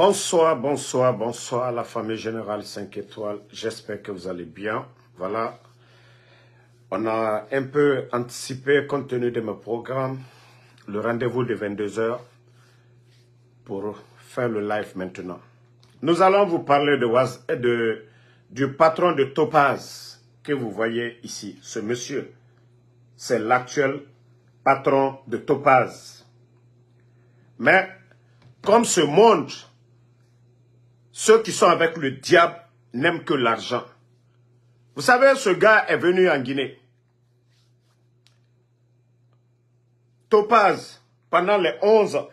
Bonsoir, bonsoir, bonsoir à la famille Générale 5 étoiles. J'espère que vous allez bien. Voilà, on a un peu anticipé, compte tenu de mon programme, le rendez-vous de 22h pour faire le live maintenant. Nous allons vous parler euh, du patron de Topaz que vous voyez ici. Ce monsieur, c'est l'actuel patron de Topaz. Mais comme ce monde ceux qui sont avec le diable n'aiment que l'argent. Vous savez, ce gars est venu en Guinée. Topaz, pendant les 11 ans,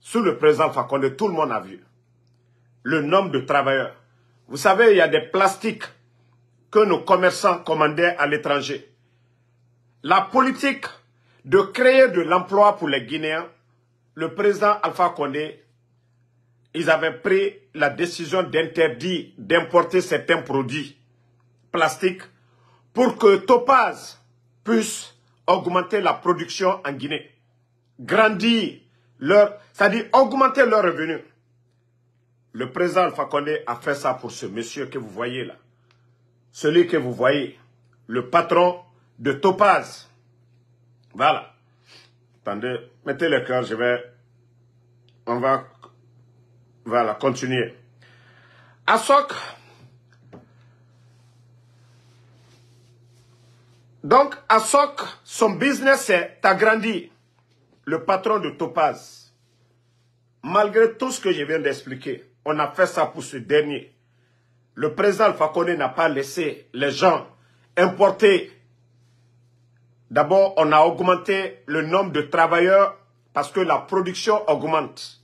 sous le président Fakonde, tout le monde a vu le nombre de travailleurs. Vous savez, il y a des plastiques que nos commerçants commandaient à l'étranger. La politique de créer de l'emploi pour les Guinéens, le président Alpha Condé ils avaient pris la décision d'interdire d'importer certains produits plastiques pour que Topaz puisse augmenter la production en Guinée, grandir leur, c'est-à-dire augmenter leurs revenus. Le président Alpha a fait ça pour ce monsieur que vous voyez là. Celui que vous voyez, le patron de Topaz. Voilà. Attendez, mettez le cœur, je vais... On va voilà, continuez. Asok. Donc, Asok, son business est agrandi. Le patron de Topaz. Malgré tout ce que je viens d'expliquer, on a fait ça pour ce dernier. Le président Fakone n'a pas laissé les gens importer. D'abord, on a augmenté le nombre de travailleurs parce que la production augmente.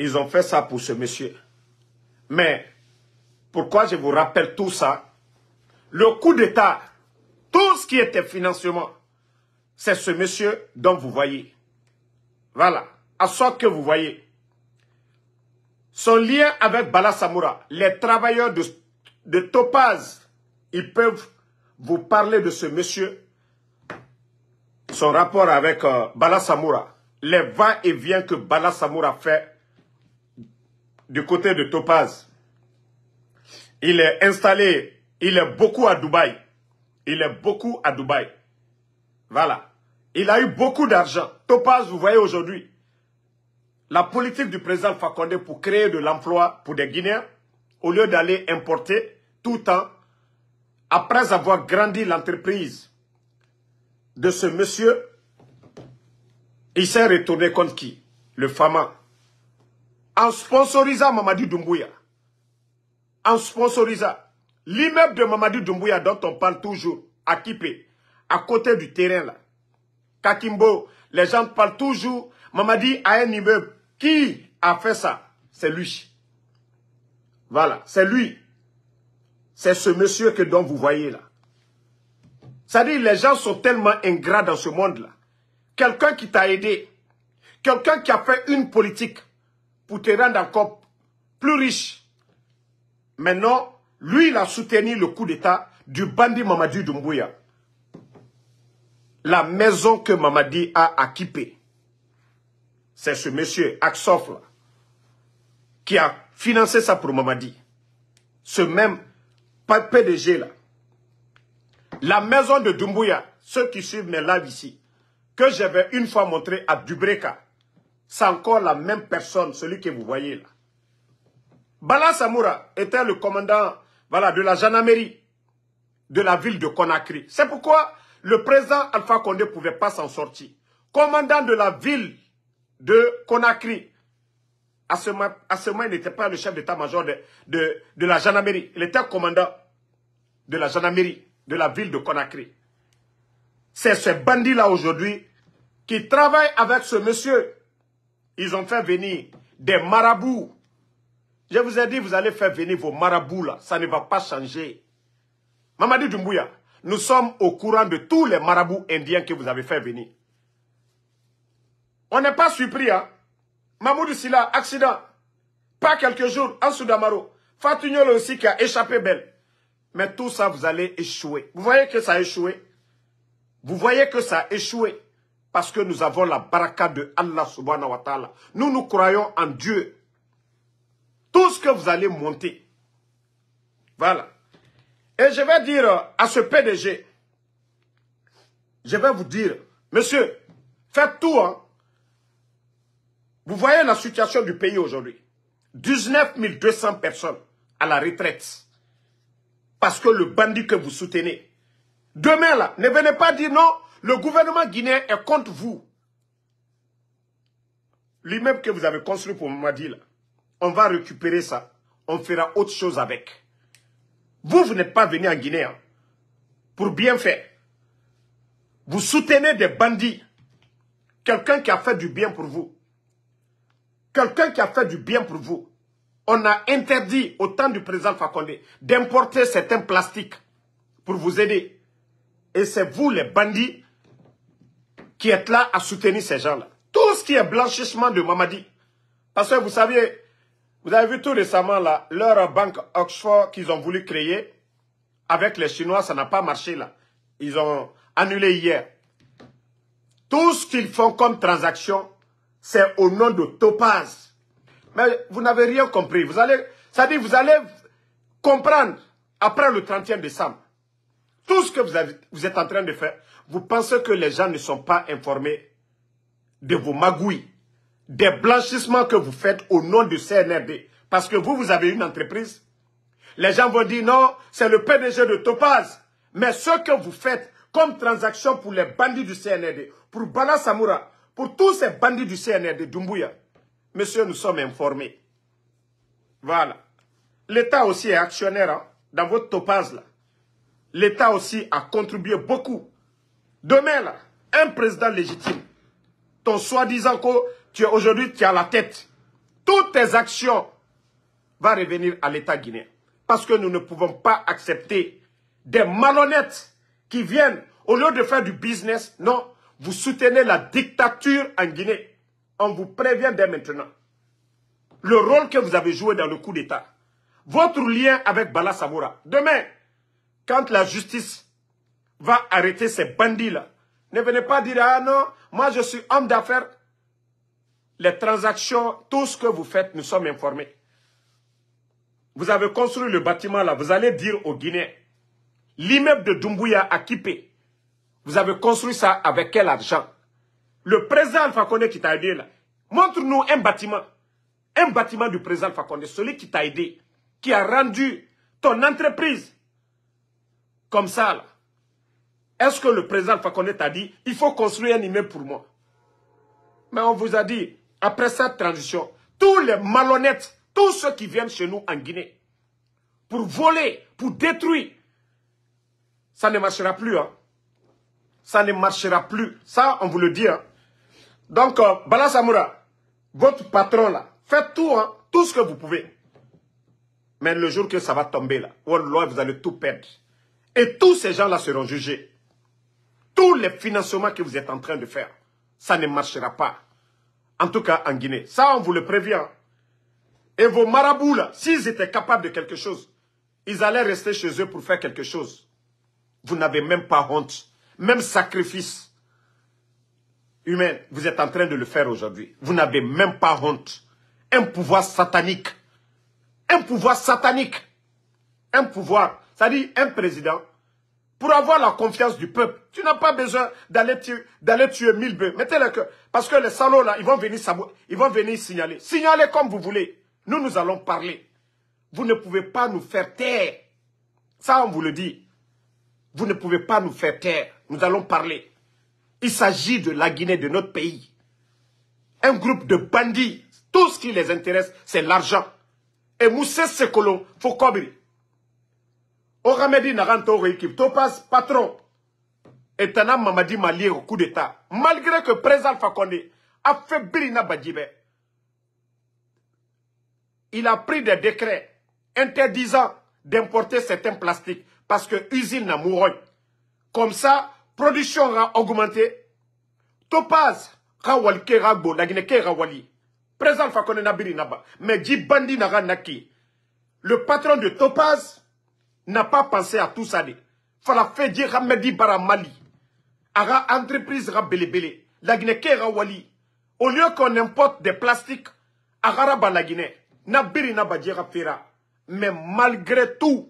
Ils ont fait ça pour ce monsieur. Mais pourquoi je vous rappelle tout ça Le coup d'État, tout ce qui était financement, c'est ce monsieur dont vous voyez. Voilà, à ce que vous voyez. Son lien avec Bala Samoura, les travailleurs de, de Topaz, ils peuvent vous parler de ce monsieur, son rapport avec euh, Bala Samoura, les va-et-vient que Bala Samoura fait du côté de Topaz. Il est installé, il est beaucoup à Dubaï. Il est beaucoup à Dubaï. Voilà. Il a eu beaucoup d'argent. Topaz, vous voyez aujourd'hui, la politique du président Fakonde pour créer de l'emploi pour des Guinéens, au lieu d'aller importer tout le temps, après avoir grandi l'entreprise de ce monsieur, il s'est retourné contre qui Le FAMA en sponsorisant Mamadi Doumbouya, en sponsorisant l'immeuble de Mamadi Doumbouya dont on parle toujours, à Kipé, à côté du terrain là, Kakimbo, les gens parlent toujours, Mamadi a un immeuble. Qui a fait ça C'est lui. Voilà, c'est lui. C'est ce monsieur que dont vous voyez là. Ça dit les gens sont tellement ingrats dans ce monde-là. Quelqu'un qui t'a aidé, quelqu'un qui a fait une politique, pour te rendre encore plus riche. Maintenant, lui, il a soutenu le coup d'État du bandit Mamadi Doumbouya. La maison que Mamadi a équipée. c'est ce monsieur Aksof, là, qui a financé ça pour Mamadi. Ce même PDG là. La maison de Doumbouya, ceux qui suivent mes lives ici, que j'avais une fois montré à Dubreka, c'est encore la même personne, celui que vous voyez là. Bala Samoura était le commandant de la gendarmerie de la ville de Conakry. C'est pourquoi le président Alpha Condé ne pouvait pas s'en sortir. Commandant de la ville de Conakry, à ce, moment, il n'était pas le chef d'état-major de, de, la gendarmerie. Il était commandant de la gendarmerie de la ville de Conakry. C'est ce bandit-là aujourd'hui qui travaille avec ce monsieur ils ont fait venir des marabouts. Je vous ai dit, vous allez faire venir vos marabouts là. Ça ne va pas changer. Mamadi Dumbuya, nous sommes au courant de tous les marabouts indiens que vous avez fait venir. On n'est pas surpris, hein. Mamoudou Silla, accident. Pas quelques jours, en Soudamaro. aussi qui a échappé belle. Mais tout ça, vous allez échouer. Vous voyez que ça a échoué. Vous voyez que ça a échoué. Parce que nous avons la baraka de Allah subhanahu wa ta'ala. Nous, nous croyons en Dieu. Tout ce que vous allez monter. Voilà. Et je vais dire à ce PDG, je vais vous dire, monsieur, faites tout. Hein. Vous voyez la situation du pays aujourd'hui. 19 200 personnes à la retraite. Parce que le bandit que vous soutenez. Demain, là, ne venez pas dire non, le gouvernement guinéen est contre vous. L'immeuble que vous avez construit pour Mamadi, on va récupérer ça. On fera autre chose avec. Vous, vous n'êtes pas venu en Guinée hein, pour bien faire. Vous soutenez des bandits. Quelqu'un qui a fait du bien pour vous. Quelqu'un qui a fait du bien pour vous. On a interdit au temps du président Fakonde d'importer certains plastiques pour vous aider. Et c'est vous les bandits qui est là à soutenir ces gens-là. Tout ce qui est blanchissement de Mamadi. Parce que vous savez, vous avez vu tout récemment là, leur banque Oxford qu'ils ont voulu créer avec les Chinois, ça n'a pas marché là. Ils ont annulé hier. Tout ce qu'ils font comme transaction, c'est au nom de Topaz. Mais vous n'avez rien compris. Vous allez, ça dit, vous allez comprendre après le 31 décembre. Tout ce que vous êtes en train de faire, vous pensez que les gens ne sont pas informés de vos magouilles, des blanchissements que vous faites au nom du CNRD. Parce que vous, vous avez une entreprise. Les gens vont dire non, c'est le PDG de Topaz. Mais ce que vous faites comme transaction pour les bandits du CNRD, pour Bala Samoura, pour tous ces bandits du CNRD, Dumbuya, monsieur, nous sommes informés. Voilà. L'État aussi est actionnaire hein, dans votre Topaz là. L'État aussi a contribué beaucoup Demain, un président légitime, ton soi-disant que tu es aujourd'hui, tu as la tête, toutes tes actions vont revenir à l'État guinéen. Parce que nous ne pouvons pas accepter des malhonnêtes qui viennent, au lieu de faire du business, non, vous soutenez la dictature en Guinée. On vous prévient dès maintenant. Le rôle que vous avez joué dans le coup d'État. Votre lien avec Bala Samoura, Demain, quand la justice va arrêter ces bandits-là. Ne venez pas dire, ah non, moi je suis homme d'affaires. Les transactions, tout ce que vous faites, nous sommes informés. Vous avez construit le bâtiment là, vous allez dire aux Guinéens, l'immeuble de Dumbuya a Kipé, vous avez construit ça avec quel argent Le président Alpha Condé qui t'a aidé là, montre-nous un bâtiment, un bâtiment du président Alpha Condé, celui qui t'a aidé, qui a rendu ton entreprise comme ça là. Est-ce que le président Fakonde a dit, il faut construire un immeuble pour moi Mais on vous a dit, après cette transition, tous les malhonnêtes, tous ceux qui viennent chez nous en Guinée, pour voler, pour détruire, ça ne marchera plus. Hein. Ça ne marchera plus. Ça, on vous le dit. Hein. Donc, euh, Bala Samoura, votre patron là, faites tout, hein, tout ce que vous pouvez. Mais le jour que ça va tomber là, vous allez tout perdre. Et tous ces gens-là seront jugés tous les financements que vous êtes en train de faire. Ça ne marchera pas. En tout cas, en Guinée. Ça, on vous le prévient. Hein. Et vos marabouts, là, s'ils étaient capables de quelque chose, ils allaient rester chez eux pour faire quelque chose. Vous n'avez même pas honte. Même sacrifice humain, vous êtes en train de le faire aujourd'hui. Vous n'avez même pas honte. Un pouvoir satanique. Un pouvoir satanique. Un pouvoir. Ça dit, un président pour avoir la confiance du peuple. Tu n'as pas besoin d'aller tuer, d'aller tuer mille bœufs. mettez le que, parce que les salauds là, ils vont venir ils vont venir signaler. Signalez comme vous voulez. Nous, nous allons parler. Vous ne pouvez pas nous faire taire. Ça, on vous le dit. Vous ne pouvez pas nous faire taire. Nous allons parler. Il s'agit de la Guinée, de notre pays. Un groupe de bandits. Tout ce qui les intéresse, c'est l'argent. Et Moussé faut Foucault, Oramedi de équipe, Topaz patron, et Tana Mamadi malier au coup d'État. Malgré que président Fakonde a fait Birina Badjibe, il a pris des décrets interdisant d'importer certains plastiques parce que usine n'a mourant. Comme ça, production a augmenté. Topaz, Rawalke la Nagineke Rawali. Président Fakonde birina Naba, mais Djibandi Naranaki, le patron de Topaz, n'a pas pensé à tout ça de faire dire Ramadi bara mali a entreprise Rabele Bele, la Guinée wali au lieu qu'on importe des plastiques a ka la Guinée, na fera mais malgré tout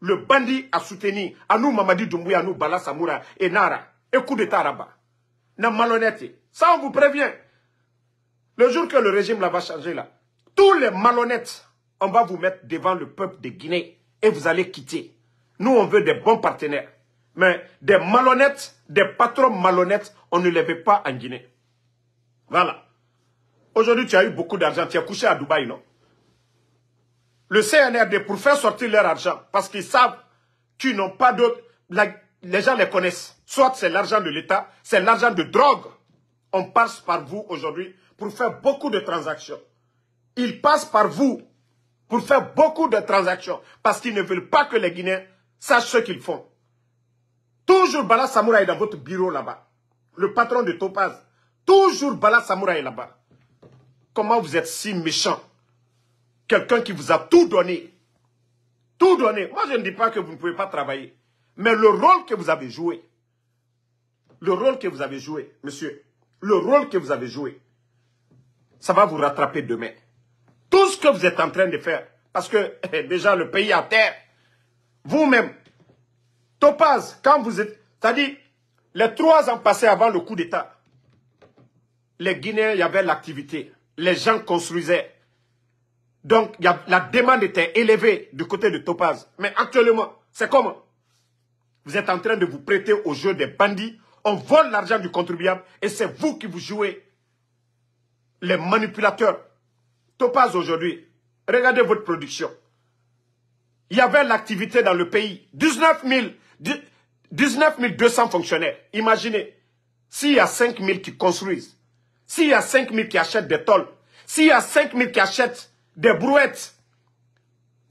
le bandit a soutenu à nous Mamadi Doumbouya, à nous Bala Samoura et Nara. Et coup d'état là Na malhonnête. Ça, on vous prévient. Le jour que le régime là va changer là, tous les malhonnêtes, on va vous mettre devant le peuple de Guinée vous allez quitter. Nous, on veut des bons partenaires. Mais des malhonnêtes, des patrons malhonnêtes, on ne les veut pas en Guinée. Voilà. Aujourd'hui, tu as eu beaucoup d'argent. Tu as couché à Dubaï, non Le CNRD, pour faire sortir leur argent, parce qu'ils savent qu'ils n'ont pas d'autre... Les gens les connaissent. Soit c'est l'argent de l'État, c'est l'argent de drogue. On passe par vous aujourd'hui pour faire beaucoup de transactions. Ils passent par vous pour faire beaucoup de transactions parce qu'ils ne veulent pas que les Guinéens sachent ce qu'ils font. Toujours Bala Samouraï dans votre bureau là-bas. Le patron de Topaz. Toujours Bala Samouraï là-bas. Comment vous êtes si méchant Quelqu'un qui vous a tout donné. Tout donné. Moi, je ne dis pas que vous ne pouvez pas travailler. Mais le rôle que vous avez joué, le rôle que vous avez joué, monsieur, le rôle que vous avez joué, ça va vous rattraper demain. Tout ce que vous êtes en train de faire, parce que eh, déjà le pays à terre, vous-même, Topaz, quand vous êtes, c'est-à-dire les trois ans passés avant le coup d'État, les Guinéens, il y avait l'activité, les gens construisaient. Donc, la demande était élevée du côté de Topaz. Mais actuellement, c'est comment Vous êtes en train de vous prêter au jeu des bandits, on vole l'argent du contribuable et c'est vous qui vous jouez les manipulateurs Topaz aujourd'hui, regardez votre production. Il y avait l'activité dans le pays. 19, 200 fonctionnaires. Imaginez, s'il y a 5 000 qui construisent, s'il y a 5 000 qui achètent des tôles, s'il y a 5 000 qui achètent des brouettes,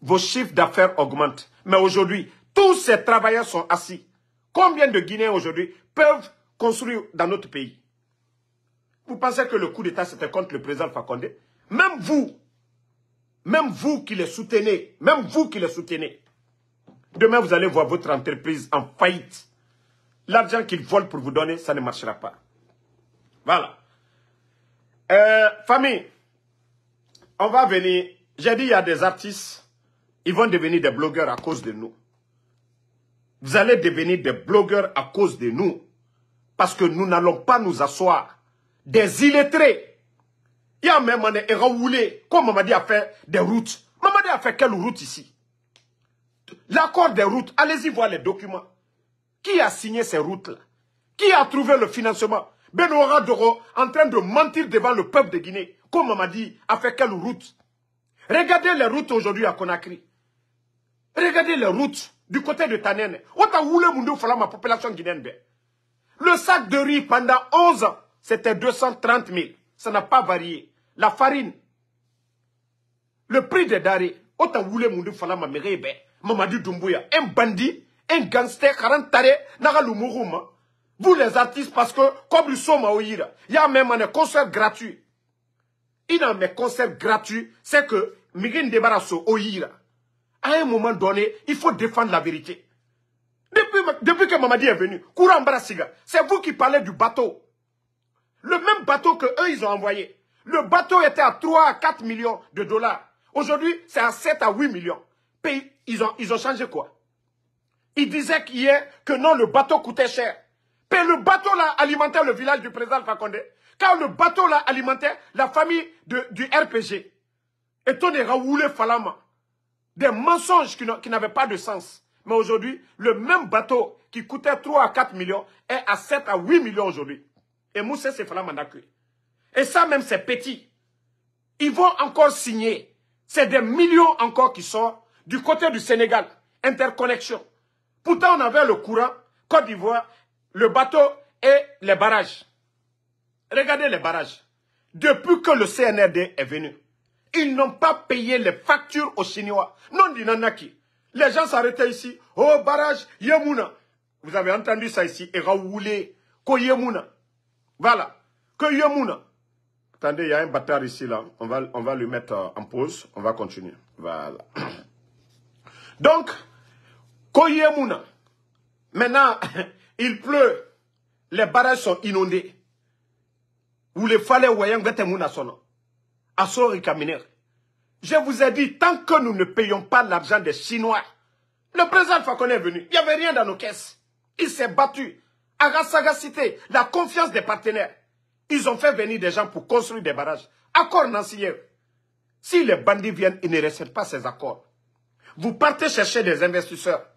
vos chiffres d'affaires augmentent. Mais aujourd'hui, tous ces travailleurs sont assis. Combien de Guinéens aujourd'hui peuvent construire dans notre pays Vous pensez que le coup d'État, c'était contre le président Fakonde même vous, même vous qui les soutenez, même vous qui les soutenez, demain vous allez voir votre entreprise en faillite. L'argent qu'ils volent pour vous donner, ça ne marchera pas. Voilà. Euh, famille, on va venir. J'ai dit, il y a des artistes, ils vont devenir des blogueurs à cause de nous. Vous allez devenir des blogueurs à cause de nous. Parce que nous n'allons pas nous asseoir. Des illettrés il y a même un comme Mamadi a fait des routes. Mamadi a fait quelle route ici L'accord des routes, allez-y voir les documents. Qui a signé ces routes-là Qui a trouvé le financement Benoît Doro en train de mentir devant le peuple de Guinée. Comme dit a fait quelle route Regardez les routes aujourd'hui à Conakry. Regardez les routes du côté de Tanen. ma population guinéenne. Le sac de riz pendant 11 ans, c'était 230 000. Ça n'a pas varié la farine, le prix des darés, autant vous voulez mon fala ma Mamadou ben, Doumbouya, un bandit, un gangster, 40 taré, Vous les artistes, parce que, comme le sommes il y a même un concert gratuit. Il y a un concert gratuit, c'est que, débarrasse débarrasse Oira, à un moment donné, il faut défendre la vérité. Depuis, depuis que Mamadi est venu, courant brasiga. c'est vous qui parlez du bateau. Le même bateau que eux, ils ont envoyé. Le bateau était à 3 à 4 millions de dollars. Aujourd'hui, c'est à 7 à 8 millions. Pays, ils ont, ils ont changé quoi Ils disaient qu'hier que non, le bateau coûtait cher. mais le bateau là alimentait le village du président Fakonde. Car le bateau là alimentait la famille du RPG. Et on est raoulé falama. Des mensonges qui n'avaient pas de sens. Mais aujourd'hui, le même bateau qui coûtait 3 à 4 millions est à 7 à 8 millions aujourd'hui. Et Moussa, c'est falama d'accueil. Et ça même, c'est petit. Ils vont encore signer. C'est des millions encore qui sortent du côté du Sénégal. Interconnexion. Pourtant, on avait le courant, Côte d'Ivoire, le bateau et les barrages. Regardez les barrages. Depuis que le CNRD est venu, ils n'ont pas payé les factures aux Chinois. Non, qui. Les gens s'arrêtaient ici. Oh, barrage, Yemuna. Vous avez entendu ça ici. Et Raoulé, Ko Voilà. Que Attendez, il y a un bâtard ici, là. On va, on le mettre euh, en pause. On va continuer. Voilà. Donc, Koyemouna, maintenant, il pleut. Les barrages sont inondés. Vous les fallait voyant À son Assori Je vous ai dit, tant que nous ne payons pas l'argent des Chinois, le président Fakone est venu. Il n'y avait rien dans nos caisses. Il s'est battu. la la confiance des partenaires. Ils ont fait venir des gens pour construire des barrages. Accords non Si les bandits viennent, ils ne respectent pas ces accords. Vous partez chercher des investisseurs.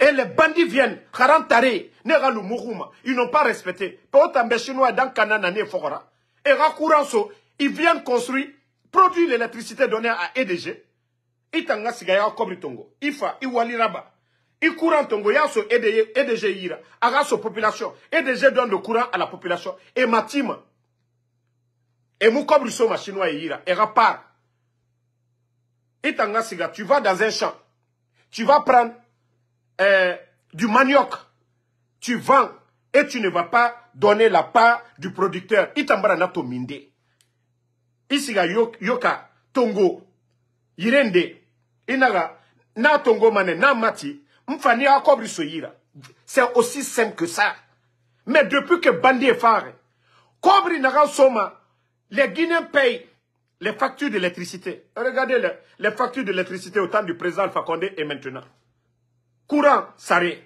Et les bandits viennent, Kharantare, Neralu Muruma, ils n'ont pas respecté. Pourtant, viennent chinois dans Kananane Fora Et Rakuranso, ils viennent construire, produire l'électricité donnée à EDG. Ils Itanga Sigaya Kobritongo, Ifa, Iwaliraba. Il courant tongo y'a sɔrɔ e de e a population EDG donne le courant à la population Et Matima et Mouko e ma chinois Ira, yira rapar. part tu vas dans un champ tu vas prendre euh, du manioc tu vends et tu ne vas pas donner la part du producteur itambara t'an na to yoka tongo yirende, nde n'a tongo mané n'a mati c'est aussi simple que ça. Mais depuis que Bandi est phare, Kobri les Guinéens payent les factures d'électricité. Regardez les, factures d'électricité au temps du président Alpha Condé et maintenant. Courant s'arrête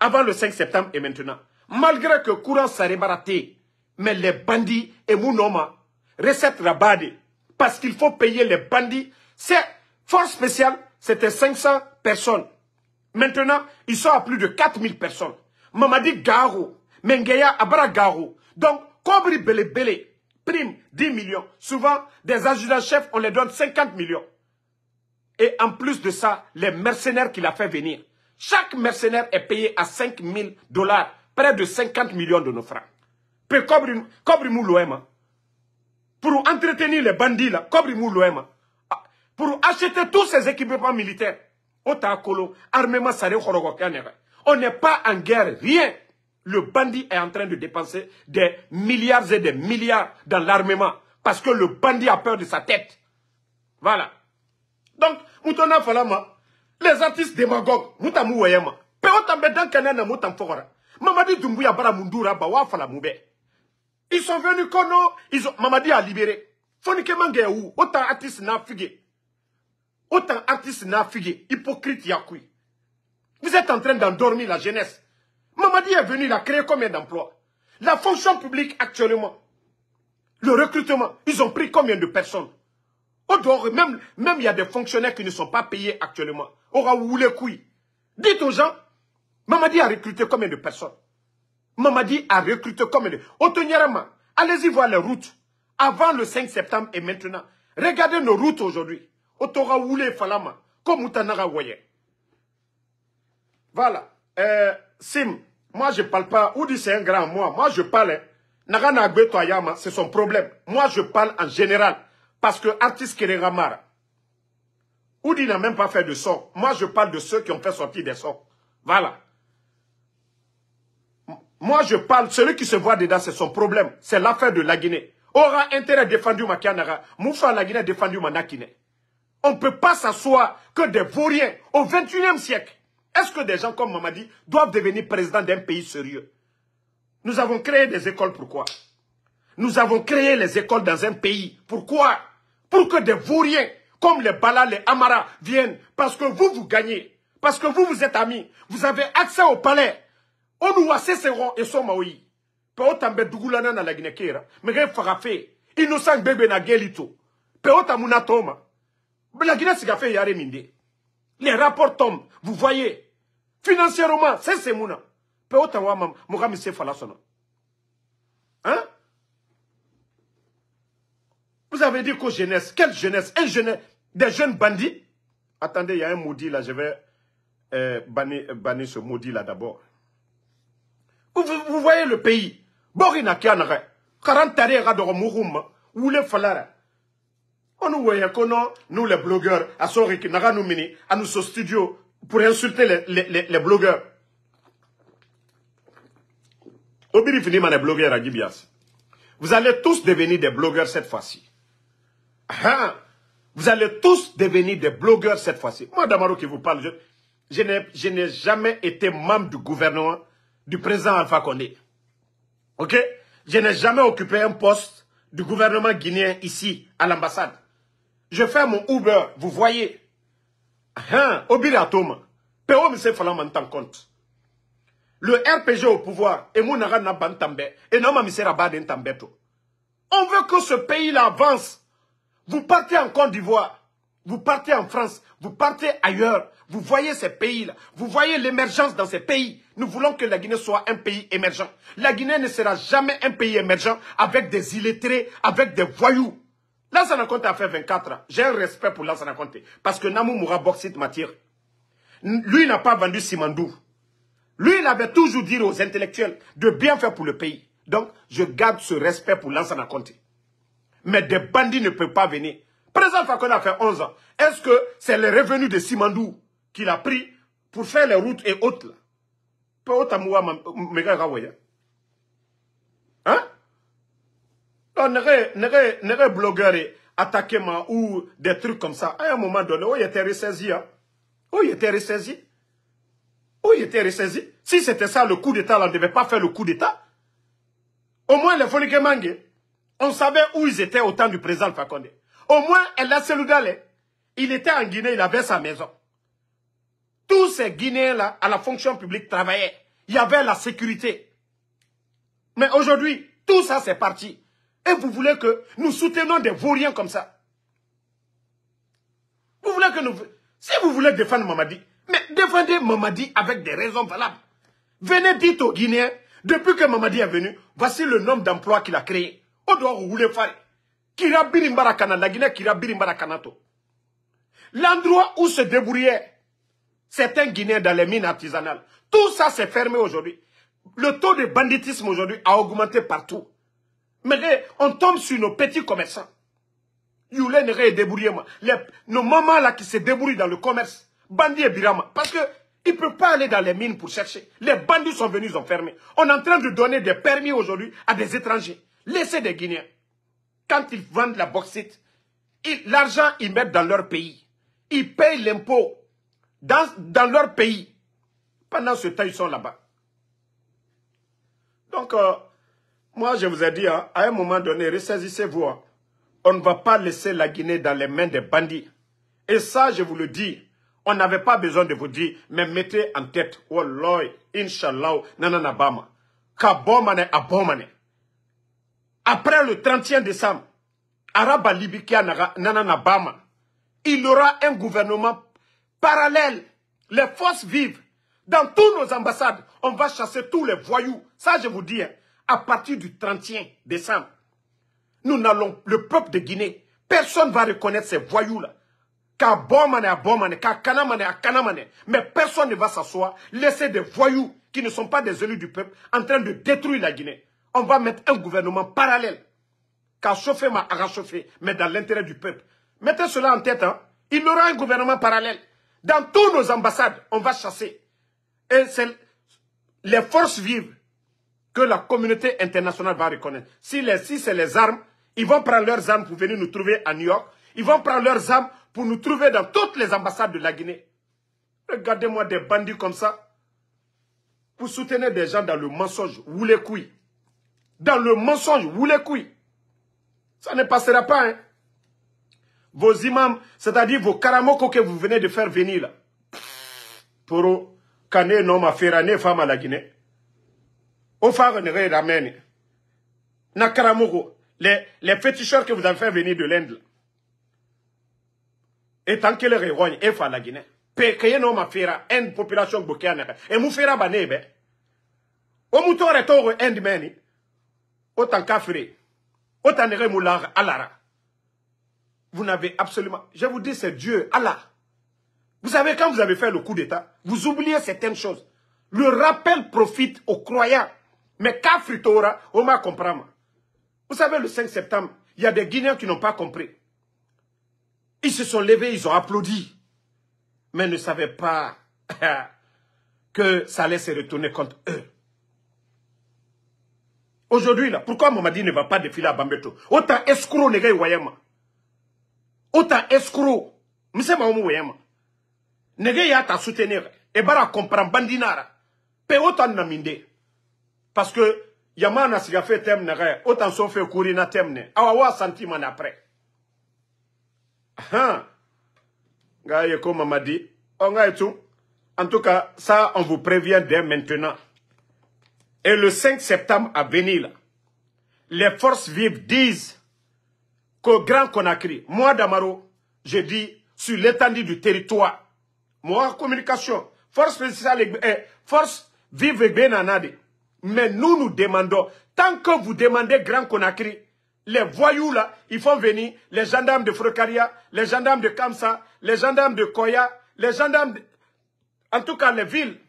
avant le 5 septembre et maintenant. Malgré que courant s'arrête, baraté, mais les bandits et Mounoma, recette rabadé, parce qu'il faut payer les bandits. C'est force spéciale, c'était 500 personnes. Maintenant, ils sont à plus de 4000 personnes. Mamadi Garo, Mengeya abra Garo. Donc, Kobri Bele Bele, prime 10 millions. Souvent, des adjudants-chefs, on les donne 50 millions. Et en plus de ça, les mercenaires qu'il a fait venir. Chaque mercenaire est payé à 5 dollars, près de 50 millions de nos francs. Kobri, pour entretenir les bandits là, Kobri Mouloema, ah, pour acheter tous ces équipements militaires, on n'est pas en guerre, rien. Le bandit est en train de dépenser des milliards et des milliards dans l'armement. Parce que le bandit a peur de sa tête. Voilà. Donc, Moutona Falama, les artistes démagogues, Moutamou Wayama, Mamadi Dumbuya Ils sont venus Kono, ils ont, Mamadi a libéré. Fonike où autant artiste n'a figué. Autant artiste n'a figué, hypocrite Yakoui. Vous êtes en train d'endormir la jeunesse. Mamadi est venu, il créer combien d'emplois La fonction publique actuellement, le recrutement, ils ont pris combien de personnes Au dehors, même, il y a des fonctionnaires qui ne sont pas payés actuellement. Aura les Dites aux gens, Mamadi a recruté combien de personnes Mamadi a recruté combien de... Autonièrement, allez-y voir les routes. Avant le 5 septembre et maintenant. Regardez nos routes aujourd'hui. Otora wule falama comme utanara woye Voilà. Euh, Sim, moi je parle pas. Oudi c'est un grand moi. Moi je parle. Hein. Nagana ayama, c'est son problème. Moi je parle en général. Parce que artiste Kerengamara, Oudi n'a même pas fait de son. Moi je parle de ceux qui ont fait sortir des sons. Voilà. Moi je parle, celui qui se voit dedans, c'est son problème. C'est l'affaire de la Guinée. Aura intérêt défendu ma Moufa la Guinée défendu ma Nakine. On ne peut pas s'asseoir que des vauriens au 21 siècle. Est-ce que des gens comme Mamadi doivent devenir président d'un pays sérieux Nous avons créé des écoles, pourquoi Nous avons créé les écoles dans un pays, pourquoi Pour que des vauriens comme les Bala, les Amara viennent, parce que vous, vous gagnez, parce que vous, vous êtes amis, vous avez accès au palais. a Seron et Peu Peotambe dugulana dans la guinée Innocent Bebe na Peotamunatoma. Mais la Guinée, c'est qu'a fait Yare Mindé. Les rapports tombent, vous voyez. Financièrement, c'est ce mouna. Peu autant, moi, je Falasona. Hein? Vous avez dit qu'aux jeunesse, quelle jeunesse? Un jeunesse, des jeunes bandits. Attendez, il y a un maudit là, je vais euh, bannir, euh, bannir, ce maudit là d'abord. Vous, vous, voyez le pays. Borina 40 ans, il y a des gens on nous voyons, que nous les blogueurs, à son qui à nous studio, pour insulter les, les, les, blogueurs. à Gibias. Vous allez tous devenir des blogueurs cette fois-ci. Ah, ah. vous allez tous devenir des blogueurs cette fois-ci. Moi, Damaro, qui vous parle, je, je n'ai jamais été membre du gouvernement du président Alpha Condé. OK Je n'ai jamais occupé un poste du gouvernement guinéen ici, à l'ambassade. Je fais mon Uber, vous voyez. Hein, Péo, monsieur m'en tant compte. Le RPG au pouvoir, et mon n'a bantambe, et non, també. On veut que ce pays-là avance. Vous partez en Côte d'Ivoire, vous partez en France, vous partez ailleurs, vous voyez ces pays-là, vous voyez l'émergence dans ces pays. Nous voulons que la Guinée soit un pays émergent. La Guinée ne sera jamais un pays émergent avec des illettrés, avec des voyous. Lansana Conte a fait 24. ans. J'ai un respect pour Lansana Conte. Parce que Namou Moura Boxit matière, Lui n'a pas vendu Simandou. Lui, il avait toujours dit aux intellectuels de bien faire pour le pays. Donc, je garde ce respect pour Lansana Conte. Mais des bandits ne peuvent pas venir. Présent Fakona a fait 11 ans. Est-ce que c'est les revenus de Simandou qu'il a pris pour faire les routes et autres là Oh, nest pas blogueur attaqué ou des trucs comme ça. À un moment donné, où oh, il était ressaisi. Hein. Où oh, il était ressaisi. Où il était ressaisi. Si c'était ça le coup d'État, on ne devait pas faire le coup d'État. Au moins, les Folikemangé, on savait où ils étaient au temps du président Fakonde. Au moins, El il était en Guinée, il avait sa maison. Tous ces Guinéens-là, à la fonction publique, travaillaient. Il y avait la sécurité. Mais aujourd'hui, tout ça, c'est parti. Et vous voulez que nous soutenons des vauriens comme ça. Vous voulez que nous... Si vous voulez défendre Mamadi, mais défendez Mamadi avec des raisons valables. Venez dites aux Guinéens, depuis que Mamadi est venu, voici le nombre d'emplois qu'il a créé. On doit rouler faire. la Guinée Kira Kanato. L'endroit où se débrouillaient certains Guinéens dans les mines artisanales. Tout ça s'est fermé aujourd'hui. Le taux de banditisme aujourd'hui a augmenté partout. Mais on tombe sur nos petits commerçants. Nos mamans là qui se débrouillent dans le commerce. Bandits et Birama. Parce qu'ils ne peuvent pas aller dans les mines pour chercher. Les bandits sont venus, ils ont fermé. On est en train de donner des permis aujourd'hui à des étrangers. Laissez des Guinéens. Quand ils vendent la bauxite, l'argent, ils mettent dans leur pays. Ils payent l'impôt dans, dans, leur pays. Pendant ce temps, ils sont là-bas. Donc, euh, moi, je vous ai dit, hein, à un moment donné, ressaisissez-vous. Hein. On ne va pas laisser la Guinée dans les mains des bandits. Et ça, je vous le dis, on n'avait pas besoin de vous dire, mais mettez en tête, Wallahi, oh Inch'Allah, nananabama, kabomane abomane. Après le 31 décembre, Araba Libikia nananabama, il y aura un gouvernement parallèle. Les forces vivent. Dans toutes nos ambassades, on va chasser tous les voyous. Ça, je vous dis, hein à partir du 31 décembre, nous n'allons, le peuple de Guinée, personne ne va reconnaître ces voyous-là. Qu'à Bomane, à Bomane, qu'à Kanamane, à Mais personne ne va s'asseoir, laisser des voyous qui ne sont pas des élus du peuple en train de détruire la Guinée. On va mettre un gouvernement parallèle. Car chauffer, m'a mais dans l'intérêt du peuple. Mettez cela en tête, hein. Il y aura un gouvernement parallèle. Dans tous nos ambassades, on va chasser. Et les forces vives que la communauté internationale va reconnaître. Si, les, six c'est les armes, ils vont prendre leurs armes pour venir nous trouver à New York. Ils vont prendre leurs armes pour nous trouver dans toutes les ambassades de la Guinée. Regardez-moi des bandits comme ça. pour soutenir des gens dans le mensonge, vous les couilles. Dans le mensonge, vous les couilles. Ça ne passera pas, hein. Vos imams, c'est-à-dire vos karamokos que vous venez de faire venir, là. Pour cané, ma ferrané, femme à la Guinée au phare ramène. Nakaramogo, les, les féticheurs que vous avez fait venir de l'Inde. Et tant que les rérogne, et fa la Guinée. Pekeye ma fera, une population bokéana. Eh ben, et moufera banebe. Eh o au toro end meni. Autant kafri. Autant nere moular alara. Vous n'avez absolument. Je vous dis, c'est Dieu, Allah. Vous savez, quand vous avez fait le coup d'État, vous oubliez certaines choses. Le rappel profite aux croyants. Mais quand fritora, on m'a compris. Vous savez, le 5 septembre, il y a des Guinéens qui n'ont pas compris. Ils se sont levés, ils ont applaudi. Mais ne savaient pas que ça allait se retourner contre eux. Aujourd'hui, là, pourquoi Mamadi ne va pas défiler à Bambeto Autant escroc, n'est-ce pas Autant escroc. Monsieur Mamou Wayama. nest ya ta soutenir Et bara comprendre Bandinara. Pe autant naminde. Parce que yama na siga fait temne autant son fait courir na courir Awa wa sentiment après. Hein? Nga ye dit, on oh, et tout. En tout cas, ça on vous prévient dès maintenant. Et le 5 septembre à venir les forces vives disent qu'au Grand Conakry, moi Damaro, je dis sur l'étendue du territoire, moi communication, force spéciale, eh, force vive Benanade, mais nous, nous demandons, tant que vous demandez Grand Conakry, les voyous là, ils font venir les gendarmes de Frecaria, les gendarmes de Kamsa, les gendarmes de Koya, les gendarmes, en tout cas les villes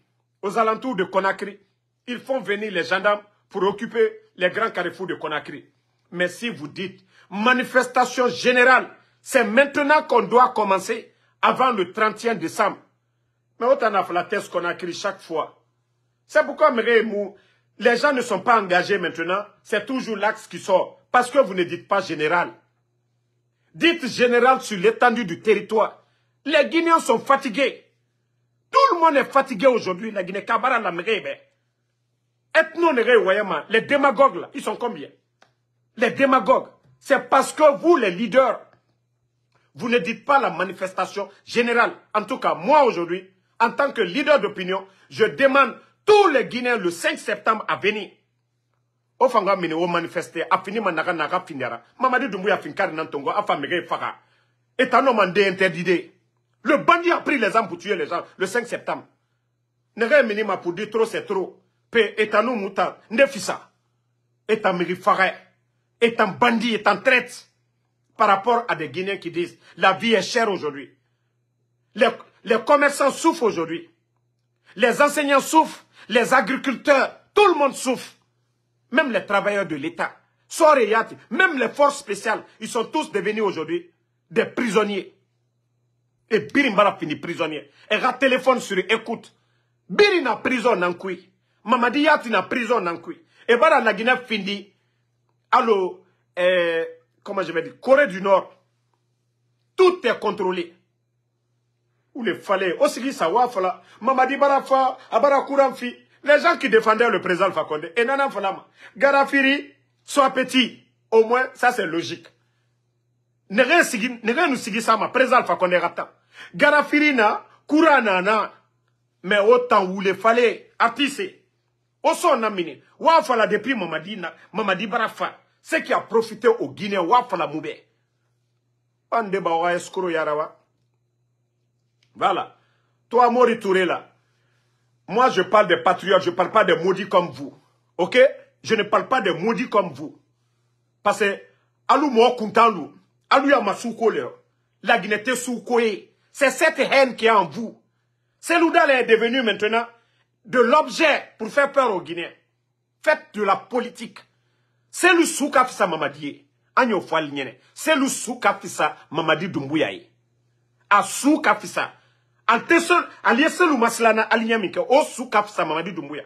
aux alentours de Conakry, ils font venir les gendarmes pour occuper les grands carrefours de Conakry. Mais si vous dites manifestation générale, c'est maintenant qu'on doit commencer avant le 31 décembre. Mais autant la thèse Conakry chaque fois. C'est pourquoi Mou les gens ne sont pas engagés maintenant. C'est toujours l'axe qui sort. Parce que vous ne dites pas général. Dites général sur l'étendue du territoire. Les Guinéens sont fatigués. Tout le monde est fatigué aujourd'hui. La Guinée, Kabara, la ben, Ethno, les démagogues, là, ils sont combien Les démagogues. C'est parce que vous, les leaders, vous ne dites pas la manifestation générale. En tout cas, moi aujourd'hui, en tant que leader d'opinion, je demande tous les Guinéens le 5 septembre à venir. Au fond, on a manifesté. a fini ma naga naga findiyara dumbu y'a fin nan tongo a fa mege faga état no a demandé interdit. le bandit a pris les armes pour tuer les gens le 5 septembre nege un ma pour dire trop c'est trop pe état no muta nde fisa état mege faga étant bandit étant traite par rapport à des guinéens qui disent la vie est chère aujourd'hui les, les commerçants souffrent aujourd'hui les enseignants souffrent les agriculteurs, tout le monde souffre. Même les travailleurs de l'État, Soreyati, même les forces spéciales, ils sont tous devenus aujourd'hui des prisonniers. Et Birimbara fini prisonnier. Et a téléphone sur écoute. Biri na prison couille. Mamadi Yati na prison couille. Et bara la Guinée fini. Allo, euh, comment je vais dire, Corée du Nord. Tout est contrôlé les fallait qui sa wafala, mamadi barafa abara kouranfi les gens qui défendaient le président Alpha et nana falama garafiri soit petit au moins ça c'est logique ne rien nous nu ça, ma président Alpha Condé rata garafiri na kurana mais autant où le fallait artiste oso na mini wa fala depuis mamadi na mamadi barafa ce qui a profité au Guinée wa fala moube ande ba wa eskoro yarawa voilà. Toi, Mori Touré, là. Moi, je parle des patriotes, je ne parle pas des maudits comme vous. OK Je ne parle pas des maudits comme vous. Parce que, Alou Mo l'ouya Alou la Guinée Soukoye, eh, c'est cette haine qui est en vous. C'est l'Oudal est devenu maintenant de l'objet pour faire peur aux Guinéens. Faites de la politique. C'est le soukafisa Mamadié. Eh. Agno C'est le soukafisa Mamadi Doumbouyaye. Eh. A soukafisa. Alieselu maslana alinyamike Osu su kapsa Mamadi Doumbouya.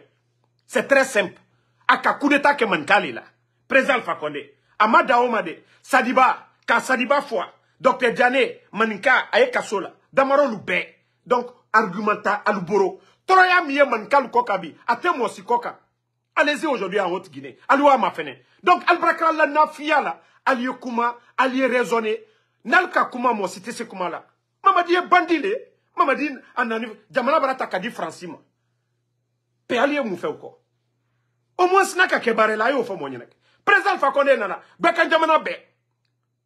C'est très simple. A coup ke mankali la. Président Alpha Condé. Amada Omade. Sadiba. Ka Sadiba Dr Docteur Djane. Maninka. Aye Kasola. Damaro Loubé. Donc, argumenta aluboro. Troya miye manika lukokabi. Ate mwosi koka. Allez-y aujourd'hui en Haute-Guinée. Aloua mafene. Donc, albrakala la nafia la. Alie kuma. Alie raisonné. Nalka kuma mosité se kouma la. Mamadi ye bandile mamadi anani nani jamana barata ta ka di au moins n'a ka la y'o nana bɛɛ jamana be.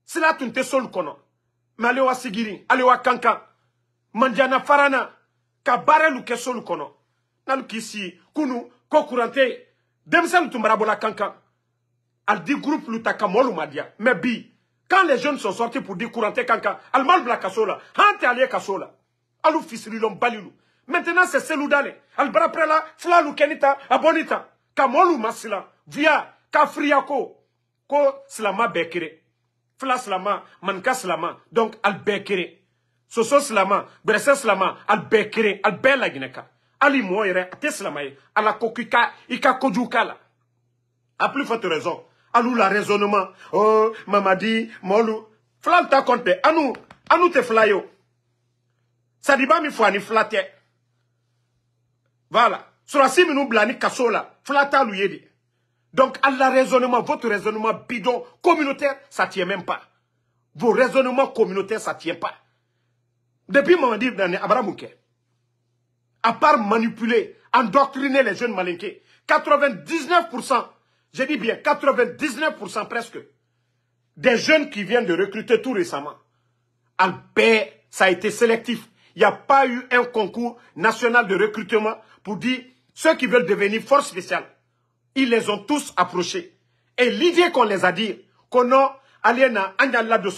sila tun te solu kono. ma wa sigiri ale wa kanka. manjana farana ka baarɛlu ke solu kɔnɔ n'alu kisi kunu ko kurante denmisɛnw tun kanka. kanka. Al di groupe lu taka molu mais bi quand les jeunes sont sortis pour di kurante kanka. ali m'alu la alu fisirilon balilu maintenant c'est Al Albra prela filalu kenita abonita Kamolu masila via Kafriako, ko slama bɛɛ flas manka slama donc al bekere. ce sont slama lama, silama ali bɛɛ al ali gineka. teslamaye, kan hali a ala plus forte raison alou la raisonnement oh mamadi molou, fila ta conte. Anou, anou te flayo dit pas, il fois, ni flatter. voilà Ce sera Si nous kaso la flatte t'alu donc à la raisonnement votre raisonnement bidon communautaire ça tient même pas vos raisonnements communautaires ça tient pas depuis dit Abraham Mouké, à part manipuler endoctriner les jeunes malinqués 99% je dis bien 99% presque des jeunes qui viennent de recruter tout récemment ça a été sélectif il n'y a pas eu un concours national de recrutement pour dire ceux qui veulent devenir force spéciale. Ils les ont tous approchés. Et l'idée qu'on les a dit, qu'on a aliena anyala de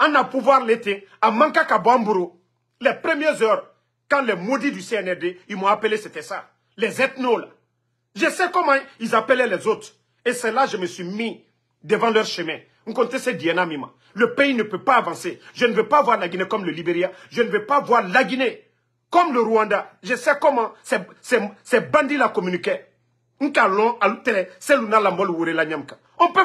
en a pouvoir l'été, à Manka Kabamburo, les premières heures, quand les maudits du CNRD, ils m'ont appelé, c'était ça. Les ethnos, Je sais comment ils appelaient les autres. Et c'est là que je me suis mis devant leur chemin. Le pays ne peut pas avancer. Je ne veux pas voir la Guinée comme le Libéria. Je ne veux pas voir la Guinée comme le Rwanda. Je sais comment ces, bandits-là communiquaient. On peut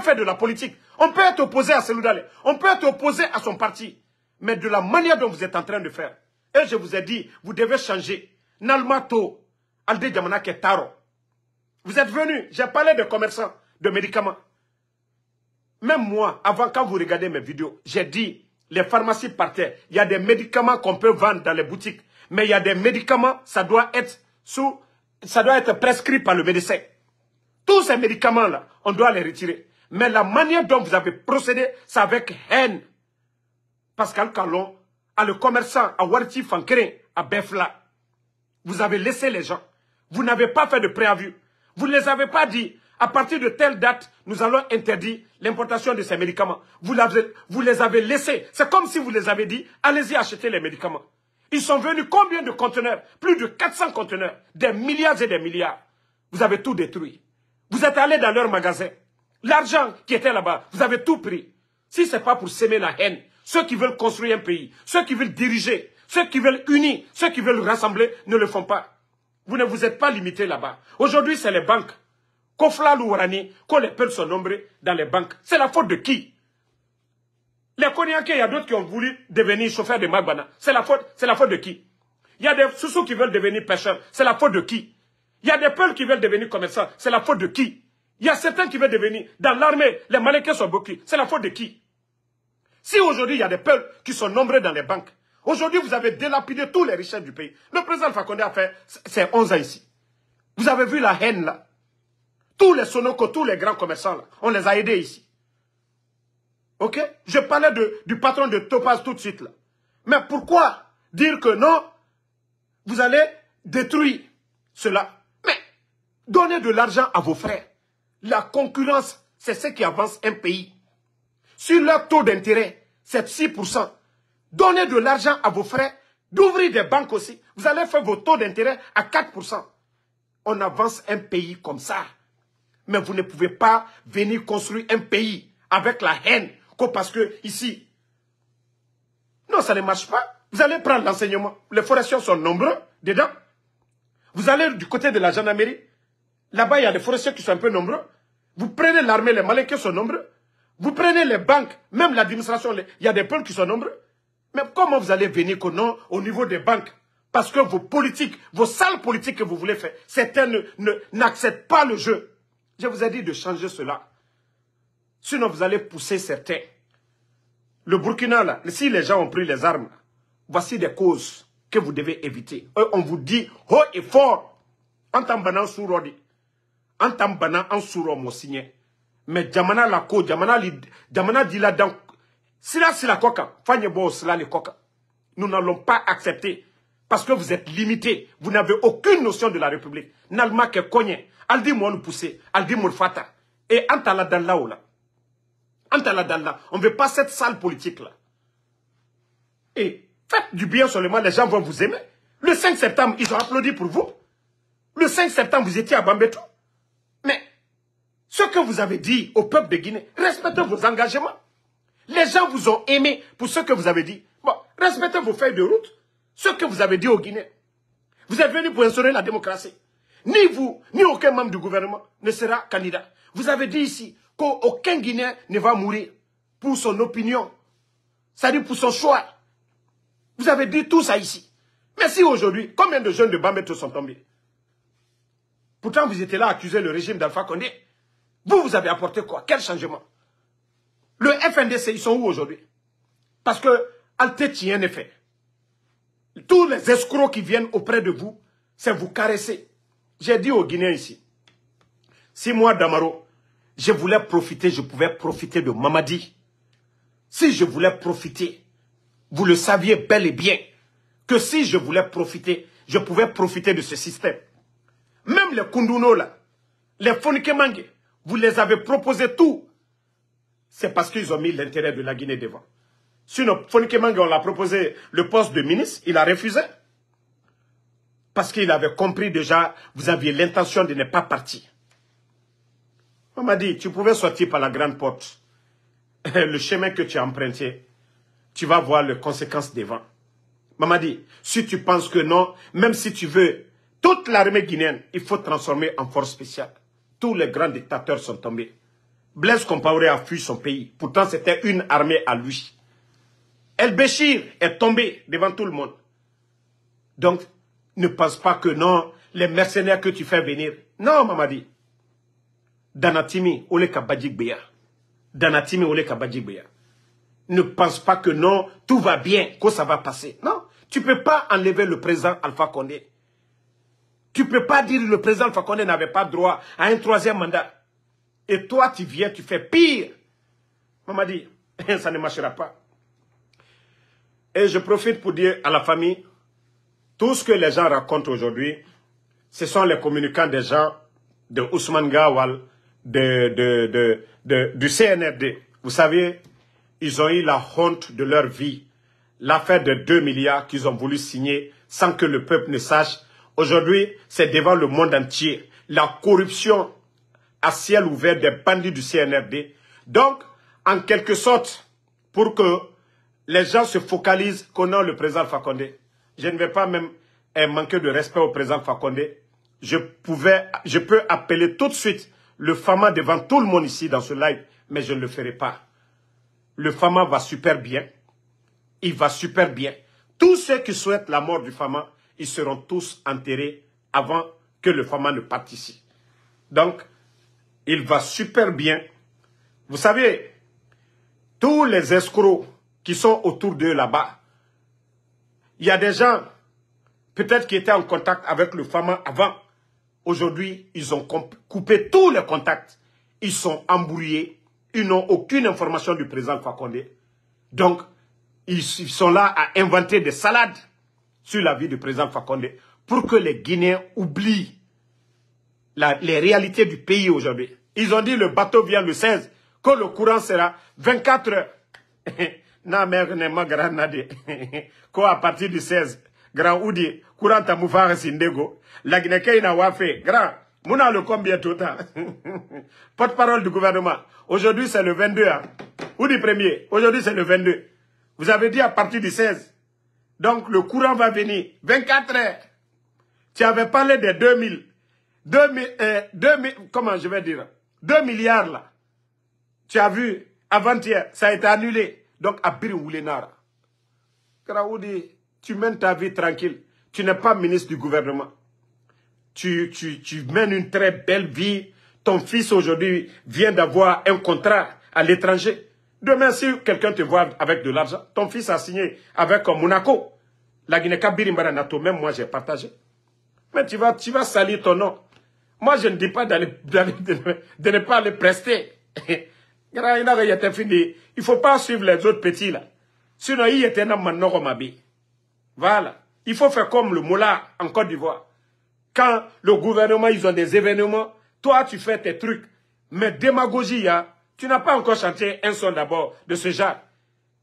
faire de la politique. On peut être opposé à celui-là. On peut être opposé à son parti. Mais de la manière dont vous êtes en train de faire. Et je vous ai dit, vous devez changer. Nalmato, Vous êtes venus, j'ai parlé de commerçants, de médicaments. Même moi, avant, quand vous regardez mes vidéos, j'ai dit, les pharmacies partaient. Il y a des médicaments qu'on peut vendre dans les boutiques. Mais il y a des médicaments, ça doit être sous, ça doit être prescrit par le médecin. Tous ces médicaments-là, on doit les retirer. Mais la manière dont vous avez procédé, c'est avec haine. Pascal Calon, à le commerçant, à Warti à Befla. Vous avez laissé les gens. Vous n'avez pas fait de préavis. Vous ne les avez pas dit à partir de telle date, nous allons interdire l'importation de ces médicaments. Vous, les avez laissés. C'est comme si vous les avez dit, allez-y acheter les médicaments. Ils sont venus combien de conteneurs Plus de 400 conteneurs, des milliards et des milliards. Vous avez tout détruit. Vous êtes allés dans leur magasin. L'argent qui était là-bas, vous avez tout pris. Si ce n'est pas pour semer la haine, ceux qui veulent construire un pays, ceux qui veulent diriger, ceux qui veulent unir, ceux qui veulent rassembler, ne le font pas. Vous ne vous êtes pas limité là-bas. Aujourd'hui, c'est les banques. Kofla Louarani, quand les peuples sont nombrés dans les banques. C'est la faute de qui Les Konyakés, il y a d'autres qui ont voulu devenir chauffeurs de Magbana. C'est la faute, la faute de qui Il y a des Soussous qui veulent devenir pêcheurs. C'est la faute de qui Il y a des peuples qui veulent devenir commerçants. C'est la faute de qui Il y a certains qui veulent devenir dans l'armée. Les Malékés sont beaucoup. C'est la faute de qui Si aujourd'hui, il y a des peuples qui sont nombreux dans les banques, Aujourd'hui, vous avez délapidé tous les richesses du pays. Le président Fakonde a fait ses 11 ans ici. Vous avez vu la haine là tous les sonocos, tous les grands commerçants, là, on les a aidés ici. Ok Je parlais du patron de Topaz tout de suite, là. Mais pourquoi dire que non, vous allez détruire cela Mais donnez de l'argent à vos frères. La concurrence, c'est ce qui avance un pays. Sur leur taux d'intérêt, c'est 6%. Donnez de l'argent à vos frères, d'ouvrir des banques aussi. Vous allez faire vos taux d'intérêt à 4%. On avance un pays comme ça. Mais vous ne pouvez pas venir construire un pays avec la haine parce que ici. Non, ça ne marche pas. Vous allez prendre l'enseignement. Les forestiers sont nombreux dedans. Vous allez du côté de la gendarmerie. Là-bas, il y a des forestiers qui sont un peu nombreux. Vous prenez l'armée, les qui sont nombreux. Vous prenez les banques, même l'administration, il y a des peuples qui sont nombreux. Mais comment vous allez venir non, au niveau des banques Parce que vos politiques, vos sales politiques que vous voulez faire, certains n'acceptent pas le jeu. Je vous ai dit de changer cela. Sinon, vous allez pousser certains. Le Burkina, là, si les gens ont pris les armes, voici des causes que vous devez éviter. on vous dit haut et fort, en sous sourodi, en tambanan en souro Mais jamana la ko, jamana, li, jamana dit là dans... c'est la coca, fanye bo cela les coca. Nous n'allons pas accepter parce que vous êtes limité. Vous n'avez aucune notion de la République. N'alma que cogné aldi mɔlu aldi et la on ne veut pas cette salle politique là et faites du bien seulement les gens vont vous aimer le 5 septembre ils ont applaudi pour vous le 5 septembre vous étiez à Bambetou mais ce que vous avez dit au peuple de Guinée respectez vos engagements les gens vous ont aimé pour ce que vous avez dit bon respectez vos feuilles de route ce que vous avez dit au Guinée. vous êtes venu pour instaurer la démocratie ni vous, ni aucun membre du gouvernement ne sera candidat. Vous avez dit ici qu'aucun Guinéen ne va mourir pour son opinion, c'est-à-dire pour son choix. Vous avez dit tout ça ici. Mais si aujourd'hui, combien de jeunes de Bameto sont tombés Pourtant, vous étiez là à accuser le régime d'Alpha Condé. Vous, vous avez apporté quoi Quel changement Le FNDC, ils sont où aujourd'hui Parce que tient est fait. Tous les escrocs qui viennent auprès de vous, c'est vous caresser. J'ai dit aux Guinéens ici, si moi, Damaro, je voulais profiter, je pouvais profiter de Mamadi. Si je voulais profiter, vous le saviez bel et bien, que si je voulais profiter, je pouvais profiter de ce système. Même les Kunduno là, les Mangé, vous les avez proposé tout. C'est parce qu'ils ont mis l'intérêt de la Guinée devant. Sinon, Mangé on l'a proposé le poste de ministre, il a refusé. Parce qu'il avait compris déjà, vous aviez l'intention de ne pas partir. Maman dit, tu pouvais sortir par la grande porte. Le chemin que tu as emprunté, tu vas voir les conséquences devant. Maman dit, si tu penses que non, même si tu veux, toute l'armée guinéenne, il faut transformer en force spéciale. Tous les grands dictateurs sont tombés. Blaise Compaoré a fui son pays. Pourtant, c'était une armée à lui. El Béchir est tombé devant tout le monde. Donc, ne pense pas que non, les mercenaires que tu fais venir. Non, Mamadi. Danatimi, Ole Danatimi, Ole Ne pense pas que non, tout va bien, que ça va passer. Non, tu ne peux pas enlever le président Alpha Condé. Tu ne peux pas dire le président Alpha Condé n'avait pas droit à un troisième mandat. Et toi, tu viens, tu fais pire. Mamadi, ça ne marchera pas. Et je profite pour dire à la famille, tout ce que les gens racontent aujourd'hui, ce sont les communicants des gens de Ousmane Gawal, de, de, du CNRD. Vous savez, ils ont eu la honte de leur vie. L'affaire de 2 milliards qu'ils ont voulu signer sans que le peuple ne sache. Aujourd'hui, c'est devant le monde entier. La corruption à ciel ouvert des bandits du CNRD. Donc, en quelque sorte, pour que les gens se focalisent, qu'on a le président Fakonde je ne vais pas même eh, manquer de respect au président Fakonde. Je, pouvais, je peux appeler tout de suite le Fama devant tout le monde ici dans ce live, mais je ne le ferai pas. Le Fama va super bien. Il va super bien. Tous ceux qui souhaitent la mort du Fama, ils seront tous enterrés avant que le Fama ne parte ici. Donc, il va super bien. Vous savez, tous les escrocs qui sont autour d'eux là-bas, il y a des gens, peut-être qui étaient en contact avec le Fama avant. Aujourd'hui, ils ont coupé tous les contacts. Ils sont embrouillés. Ils n'ont aucune information du président Fakonde. Donc, ils sont là à inventer des salades sur la vie du président Fakonde pour que les Guinéens oublient les réalités du pays aujourd'hui. Ils ont dit le bateau vient le 16, que le courant sera 24 heures. ne suis pas grand nadé. Quoi, à partir du 16 grand udi à indego, sindego guinée na a fɛ grand mun le combien temps. porte-parole du gouvernement aujourd'hui c'est le 22 hein? ou premier aujourd'hui c'est le 22 vous avez dit à partir du 16 donc le courant va venir 24 heures tu avais parlé des 2000 2000 euh, comment je vais dire 2 milliards là tu as vu avant-hier ça a été annulé donc, Abir Oulenara. tu mènes ta vie tranquille. Tu n'es pas ministre du gouvernement. Tu, mènes une très belle vie. Ton fils aujourd'hui vient d'avoir un contrat à l'étranger. Demain, si quelqu'un te voit avec de l'argent, ton fils a signé avec euh, Monaco. La guinée cabirimbara même moi, j'ai partagé. Mais tu vas, tu vas salir ton nom. Moi, je ne dis pas d'aller, de, ne pas le prester. il Il faut pas suivre les autres petits, là. Sinon, il était dans mon Voilà. Il faut faire comme le Mola en Côte d'Ivoire. Quand le gouvernement, ils ont des événements, toi, tu fais tes trucs. Mais démagogie, hein, tu n'as pas encore chanté un son d'abord de ce genre.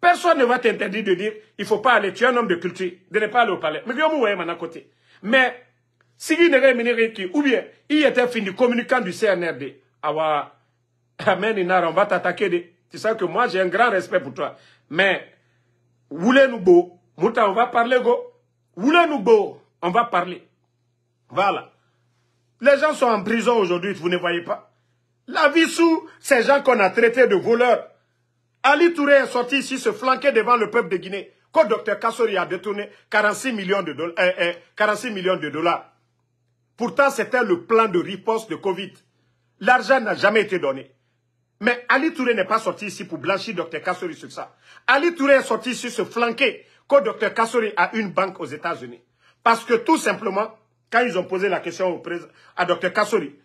Personne ne va t'interdire de dire, il faut pas aller, tu es un homme de culture, de ne pas aller au palais. Mais vous voyez, à côté. Mais, si vous n'avez pas ou bien, il était fini communicant du CNRD. avoir... Amen, Inar, on va t'attaquer. Tu sais que moi, j'ai un grand respect pour toi. Mais, voulez-nous beau. Mouta, on va parler, go. Voulez-nous On va parler. Voilà. Les gens sont en prison aujourd'hui, vous ne voyez pas. La vie sous ces gens qu'on a traités de voleurs. Ali Touré est sorti ici se flanquer devant le peuple de Guinée. Quand docteur Kassori a détourné 46 millions de, dollars, eh, eh, millions de dollars. Pourtant, c'était le plan de riposte de Covid. L'argent n'a jamais été donné. Mais Ali Touré n'est pas sorti ici pour blanchir Dr Kassori sur ça. Ali Touré est sorti ici se flanquer que Dr Kassori a une banque aux États-Unis. Parce que tout simplement, quand ils ont posé la question à Dr Kassori,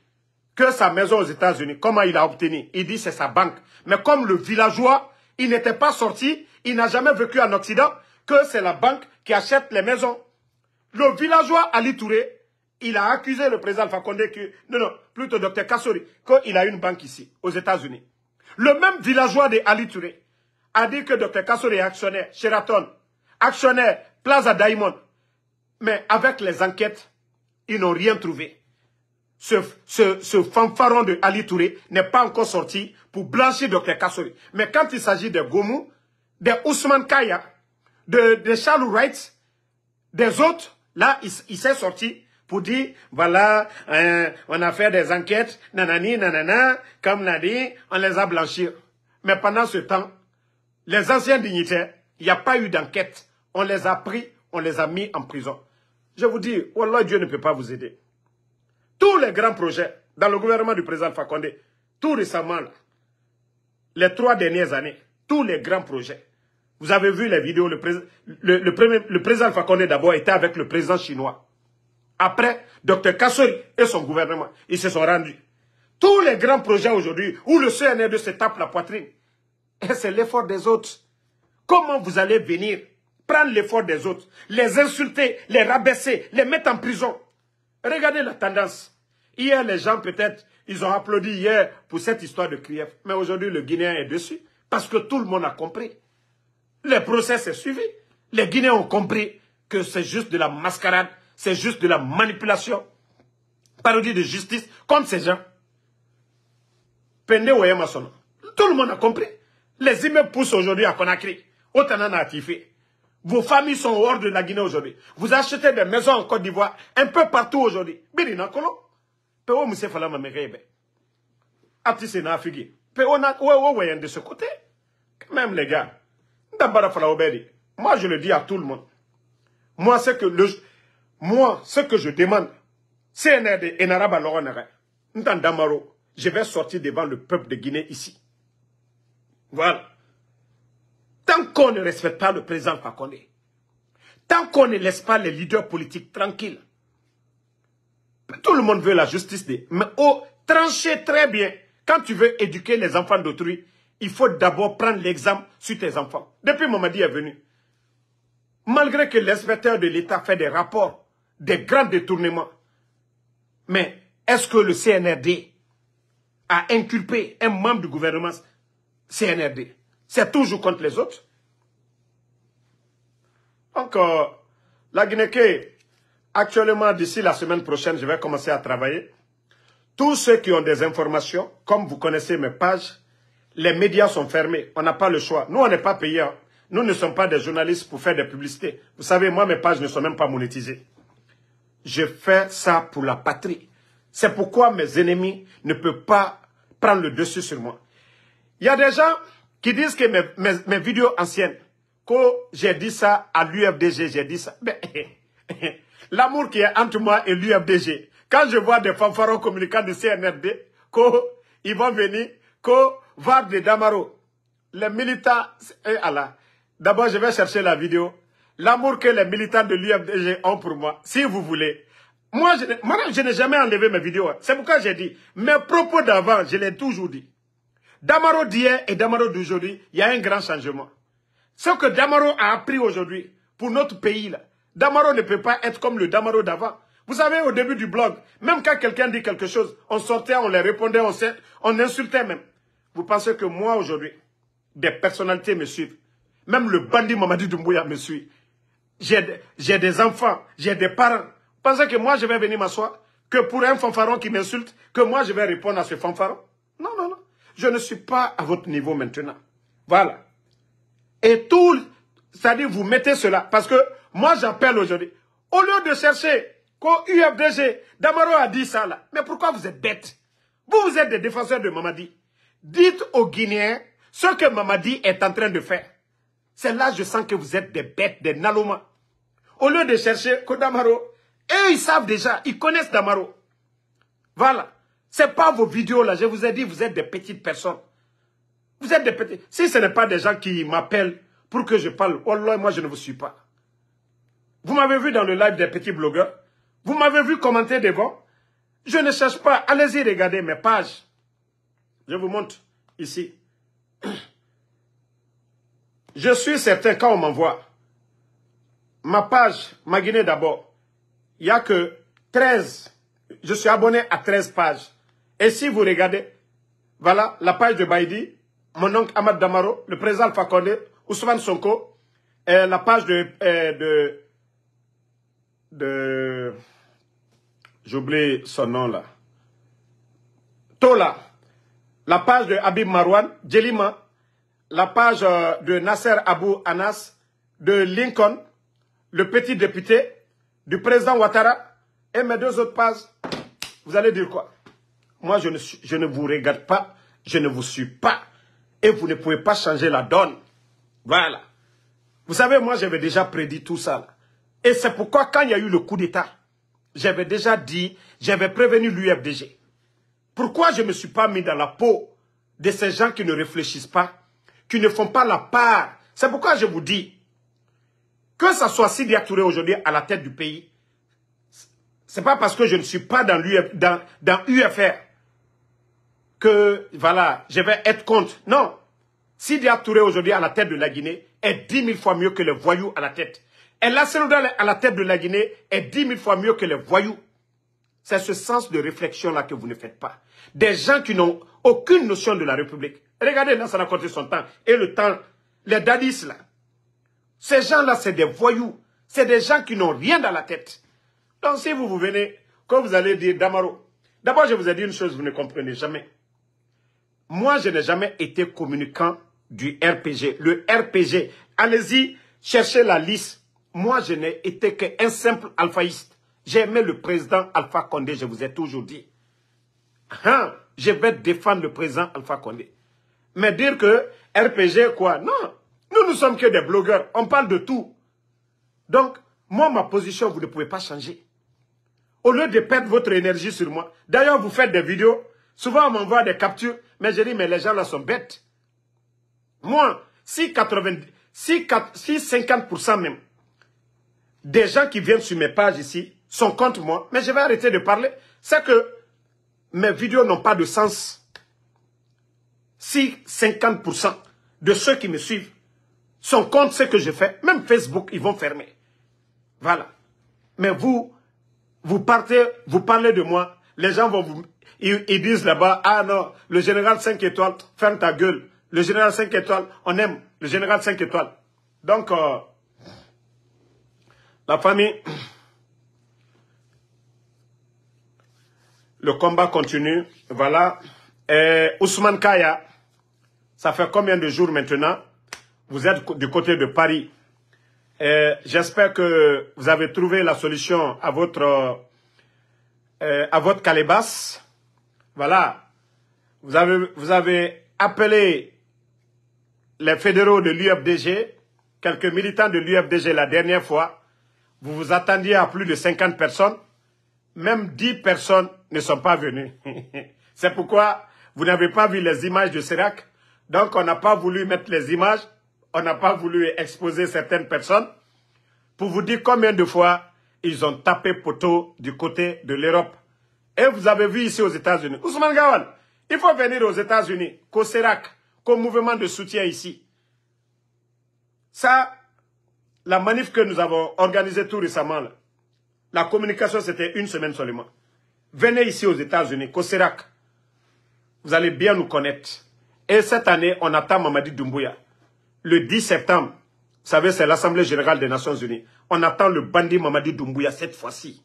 que sa maison aux États-Unis, comment il a obtenu Il dit c'est sa banque. Mais comme le villageois, il n'était pas sorti, il n'a jamais vécu en Occident, que c'est la banque qui achète les maisons. Le villageois Ali Touré il a accusé le président Fakonde que, non, non, plutôt Dr Kassori, qu'il a une banque ici, aux États-Unis. Le même villageois de Ali Touré a dit que Dr Kassori est actionnaire, Sheraton, actionnaire, Plaza Diamond. Mais avec les enquêtes, ils n'ont rien trouvé. Ce, fanfaron de Ali Touré n'est pas encore sorti pour blanchir Dr Kassori. Mais quand il s'agit de Gomu, de Ousmane Kaya, de, de Charles Wright, des autres, là, il s'est sorti pour dire, voilà, euh, on a fait des enquêtes, nanani, nanana, comme l'a dit, on les a blanchis. Mais pendant ce temps, les anciens dignitaires, il n'y a pas eu d'enquête. On les a pris, on les a mis en prison. Je vous dis, Wallah, Dieu ne peut pas vous aider. Tous les grands projets dans le gouvernement du président Fakonde, tout récemment, les trois dernières années, tous les grands projets, vous avez vu les vidéos, le, le, le président Fakonde d'abord était avec le président chinois. Après, Dr Kassori et son gouvernement, ils se sont rendus. Tous les grands projets aujourd'hui où le CNR2 se tape la poitrine, c'est l'effort des autres. Comment vous allez venir prendre l'effort des autres, les insulter, les rabaisser, les mettre en prison Regardez la tendance. Hier, les gens peut-être, ils ont applaudi hier pour cette histoire de Kiev. Mais aujourd'hui, le Guinéen est dessus parce que tout le monde a compris. Le procès s'est suivi. Les Guinéens ont compris que c'est juste de la mascarade c'est juste de la manipulation. Parodie de justice, comme ces gens. Pende Tout le monde a compris. Les immeubles poussent aujourd'hui à Conakry. Autant Vos familles sont hors de la Guinée aujourd'hui. Vous achetez des maisons en Côte d'Ivoire, un peu partout aujourd'hui. Birina Kolo. Peo Moussé Falama Merebe. Aptise na Peu ou de ce côté. même les gars. Moi je le dis à tout le monde. Moi c'est que le, moi, ce que je demande, CNRD, arabe. je vais sortir devant le peuple de Guinée ici. Voilà. Tant qu'on ne respecte pas le président Fakonde, tant qu'on ne laisse pas les leaders politiques tranquilles, tout le monde veut la justice. Des... Mais oh, trancher très bien. Quand tu veux éduquer les enfants d'autrui, il faut d'abord prendre l'exemple sur tes enfants. Depuis Mamadi est venu, malgré que l'inspecteur de l'État fait des rapports des grands détournements. Mais est-ce que le CNRD a inculpé un membre du gouvernement CNRD C'est toujours contre les autres. Donc, la Guinée, actuellement, d'ici la semaine prochaine, je vais commencer à travailler. Tous ceux qui ont des informations, comme vous connaissez mes pages, les médias sont fermés. On n'a pas le choix. Nous, on n'est pas payés. Nous ne sommes pas des journalistes pour faire des publicités. Vous savez, moi, mes pages ne sont même pas monétisées je fais ça pour la patrie. C'est pourquoi mes ennemis ne peuvent pas prendre le dessus sur moi. Il y a des gens qui disent que mes, vidéos anciennes, que j'ai dit ça à l'UFDG, j'ai dit ça. Ben, l'amour qui est entre moi et l'UFDG, quand je vois des fanfarons communicants du CNRD, qu'ils vont venir, voir voir de Damaro, les militants, eh D'abord, je vais chercher la vidéo. L'amour que les militants de l'UFDG ont pour moi, si vous voulez. Moi, je n'ai jamais enlevé mes vidéos. Hein. C'est pourquoi j'ai dit, mes propos d'avant, je l'ai toujours dit. Damaro d'hier et Damaro d'aujourd'hui, il y a un grand changement. Ce que Damaro a appris aujourd'hui pour notre pays, là, Damaro ne peut pas être comme le Damaro d'avant. Vous savez, au début du blog, même quand quelqu'un dit quelque chose, on sortait, on les répondait, on, on insultait même. Vous pensez que moi, aujourd'hui, des personnalités me suivent. Même le bandit Mamadi Doumbouya me suit j'ai des enfants, j'ai des parents. Pensez que moi, je vais venir m'asseoir, que pour un fanfaron qui m'insulte, que moi, je vais répondre à ce fanfaron. Non, non, non. Je ne suis pas à votre niveau maintenant. Voilà. Et tout, c'est-à-dire, vous mettez cela. Parce que moi, j'appelle aujourd'hui. Au lieu de chercher qu'au UFDG, Damaro a dit ça là. Mais pourquoi vous êtes bête Vous, vous êtes des défenseurs de Mamadi. Dites aux Guinéens ce que Mamadi est en train de faire. C'est là que je sens que vous êtes des bêtes, des naloma. Au lieu de chercher Kodamaro. eux, ils savent déjà, ils connaissent Damaro. Voilà. C'est pas vos vidéos là. Je vous ai dit, vous êtes des petites personnes. Vous êtes des petits. Si ce n'est pas des gens qui m'appellent pour que je parle, oh là, moi je ne vous suis pas. Vous m'avez vu dans le live des petits blogueurs. Vous m'avez vu commenter devant. Je ne cherche pas. Allez-y regarder mes pages. Je vous montre ici. Je suis certain, quand on m'envoie, ma page, ma Guinée d'abord, il n'y a que 13. Je suis abonné à 13 pages. Et si vous regardez, voilà, la page de Baïdi, mon oncle Ahmad Damaro, le président Alpha Ousmane Sonko, et la page de... Euh, de, de J'oublie son nom là. Tola, la page de Habib Marwan, Djelima, la page euh, de Nasser Abou Anas, de Lincoln, le petit député, du président Ouattara, et mes deux autres pages, vous allez dire quoi Moi, je ne, je ne vous regarde pas, je ne vous suis pas, et vous ne pouvez pas changer la donne. Voilà. Vous savez, moi, j'avais déjà prédit tout ça. Et c'est pourquoi, quand il y a eu le coup d'État, j'avais déjà dit, j'avais prévenu l'UFDG. Pourquoi je ne me suis pas mis dans la peau de ces gens qui ne réfléchissent pas qui ne font pas la part. C'est pourquoi je vous dis, que ça soit Sidia Touré aujourd'hui à la tête du pays, c'est pas parce que je ne suis pas dans, Uf, dans, UFR que, voilà, je vais être contre. Non. Sidia Touré aujourd'hui à la tête de la Guinée est 10 000 fois mieux que les voyous à la tête. Et la à la tête de la Guinée est 10 000 fois mieux que les voyous. C'est ce sens de réflexion-là que vous ne faites pas. Des gens qui n'ont aucune notion de la République. Regardez ça a coûté son temps et le temps, les dadis là. Ces gens-là, c'est des voyous. C'est des gens qui n'ont rien dans la tête. Donc si vous, vous venez, quand vous allez dire Damaro, d'abord je vous ai dit une chose, vous ne comprenez jamais. Moi, je n'ai jamais été communicant du RPG. Le RPG, allez-y, cherchez la liste. Moi, je n'ai été qu'un simple alphaïste. J'ai le président Alpha Condé, je vous ai toujours dit. Hein? Je vais défendre le président Alpha Condé. Mais dire que RPG, quoi, non. Nous, nous sommes que des blogueurs. On parle de tout. Donc, moi, ma position, vous ne pouvez pas changer. Au lieu de perdre votre énergie sur moi. D'ailleurs, vous faites des vidéos. Souvent, on m'envoie des captures. Mais je dis, mais les gens là sont bêtes. Moi, si, 80, si 50% même des gens qui viennent sur mes pages ici sont contre moi, mais je vais arrêter de parler, c'est que mes vidéos n'ont pas de sens si 50% de ceux qui me suivent sont contre ce que je fais, même Facebook, ils vont fermer. Voilà. Mais vous, vous partez, vous parlez de moi, les gens vont vous... Ils, disent là-bas, ah non, le général 5 étoiles, ferme ta gueule. Le général 5 étoiles, on aime le général 5 étoiles. Donc, euh, la famille, le combat continue. Voilà. Ousmane Kaya, ça fait combien de jours maintenant Vous êtes du côté de Paris. J'espère que vous avez trouvé la solution à votre, euh, à votre calebasse. Voilà. Vous avez, vous avez appelé les fédéraux de l'UFDG, quelques militants de l'UFDG la dernière fois. Vous vous attendiez à plus de 50 personnes. Même 10 personnes ne sont pas venues. C'est pourquoi vous n'avez pas vu les images de Serac donc on n'a pas voulu mettre les images, on n'a pas voulu exposer certaines personnes pour vous dire combien de fois ils ont tapé poteau du côté de l'Europe. Et vous avez vu ici aux États-Unis. Ousmane Gawal, il faut venir aux États-Unis, qu'au qu'au mouvement de soutien ici. Ça, la manif que nous avons organisée tout récemment, la communication, c'était une semaine seulement. Venez ici aux États-Unis, qu'au Vous allez bien nous connaître. Et cette année, on attend Mamadi Doumbouya. Le 10 septembre, vous savez, c'est l'Assemblée Générale des Nations Unies. On attend le bandit Mamadi Doumbouya cette fois-ci.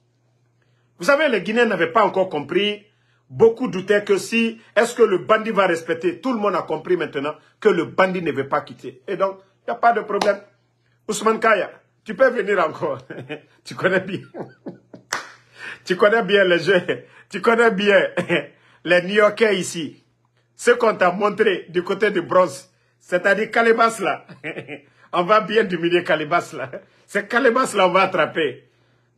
Vous savez, les Guinéens n'avaient pas encore compris. Beaucoup doutaient que si, est-ce que le bandit va respecter Tout le monde a compris maintenant que le bandit ne veut pas quitter. Et donc, il n'y a pas de problème. Ousmane Kaya, tu peux venir encore. tu connais bien. tu connais bien les jeux. Tu connais bien les New-Yorkais ici ce qu'on t'a montré du côté du Bronze, c'est-à-dire Calebas là, on va bien diminuer Calebas là. C'est Calebas là on va attraper.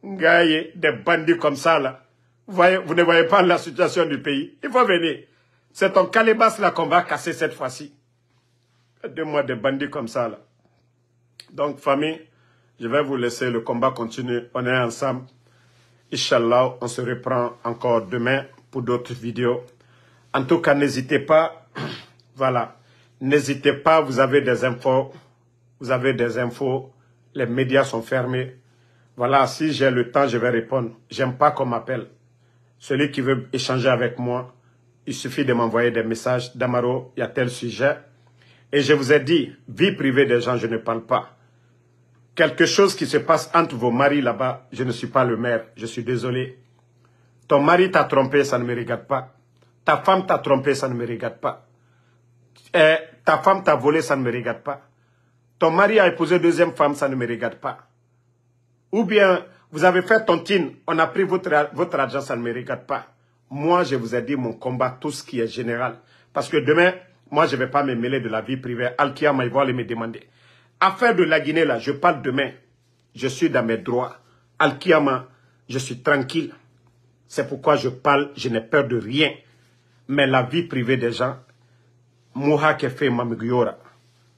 Ngaye, des bandits comme ça là. Vous, ne voyez pas la situation du pays. Il faut venir. C'est ton Calebas là qu'on va casser cette fois-ci. Deux mois de bandits comme ça là. Donc famille, je vais vous laisser. Le combat continuer. On est ensemble. Inch'Allah, on se reprend encore demain pour d'autres vidéos. En tout cas, n'hésitez pas. Voilà. N'hésitez pas, vous avez des infos. Vous avez des infos. Les médias sont fermés. Voilà, si j'ai le temps, je vais répondre. J'aime pas qu'on m'appelle. Celui qui veut échanger avec moi, il suffit de m'envoyer des messages. Damaro, il y a tel sujet. Et je vous ai dit, vie privée des gens, je ne parle pas. Quelque chose qui se passe entre vos maris là-bas, je ne suis pas le maire, je suis désolé. Ton mari t'a trompé, ça ne me regarde pas. Ta femme t'a trompé, ça ne me regarde pas. Eh, ta femme t'a volé, ça ne me regarde pas. Ton mari a épousé deuxième femme, ça ne me regarde pas. Ou bien, vous avez fait tontine, on a pris votre, argent, ça ne me regarde pas. Moi, je vous ai dit mon combat, tout ce qui est général. Parce que demain, moi, je ne vais pas me mêler de la vie privée. Alkia va aller me demander. Affaire de la Guinée, là, je parle demain. Je suis dans mes droits. Alkiama, je suis tranquille. C'est pourquoi je parle, je n'ai peur de rien mais la vie privée des gens, Mouha Kefe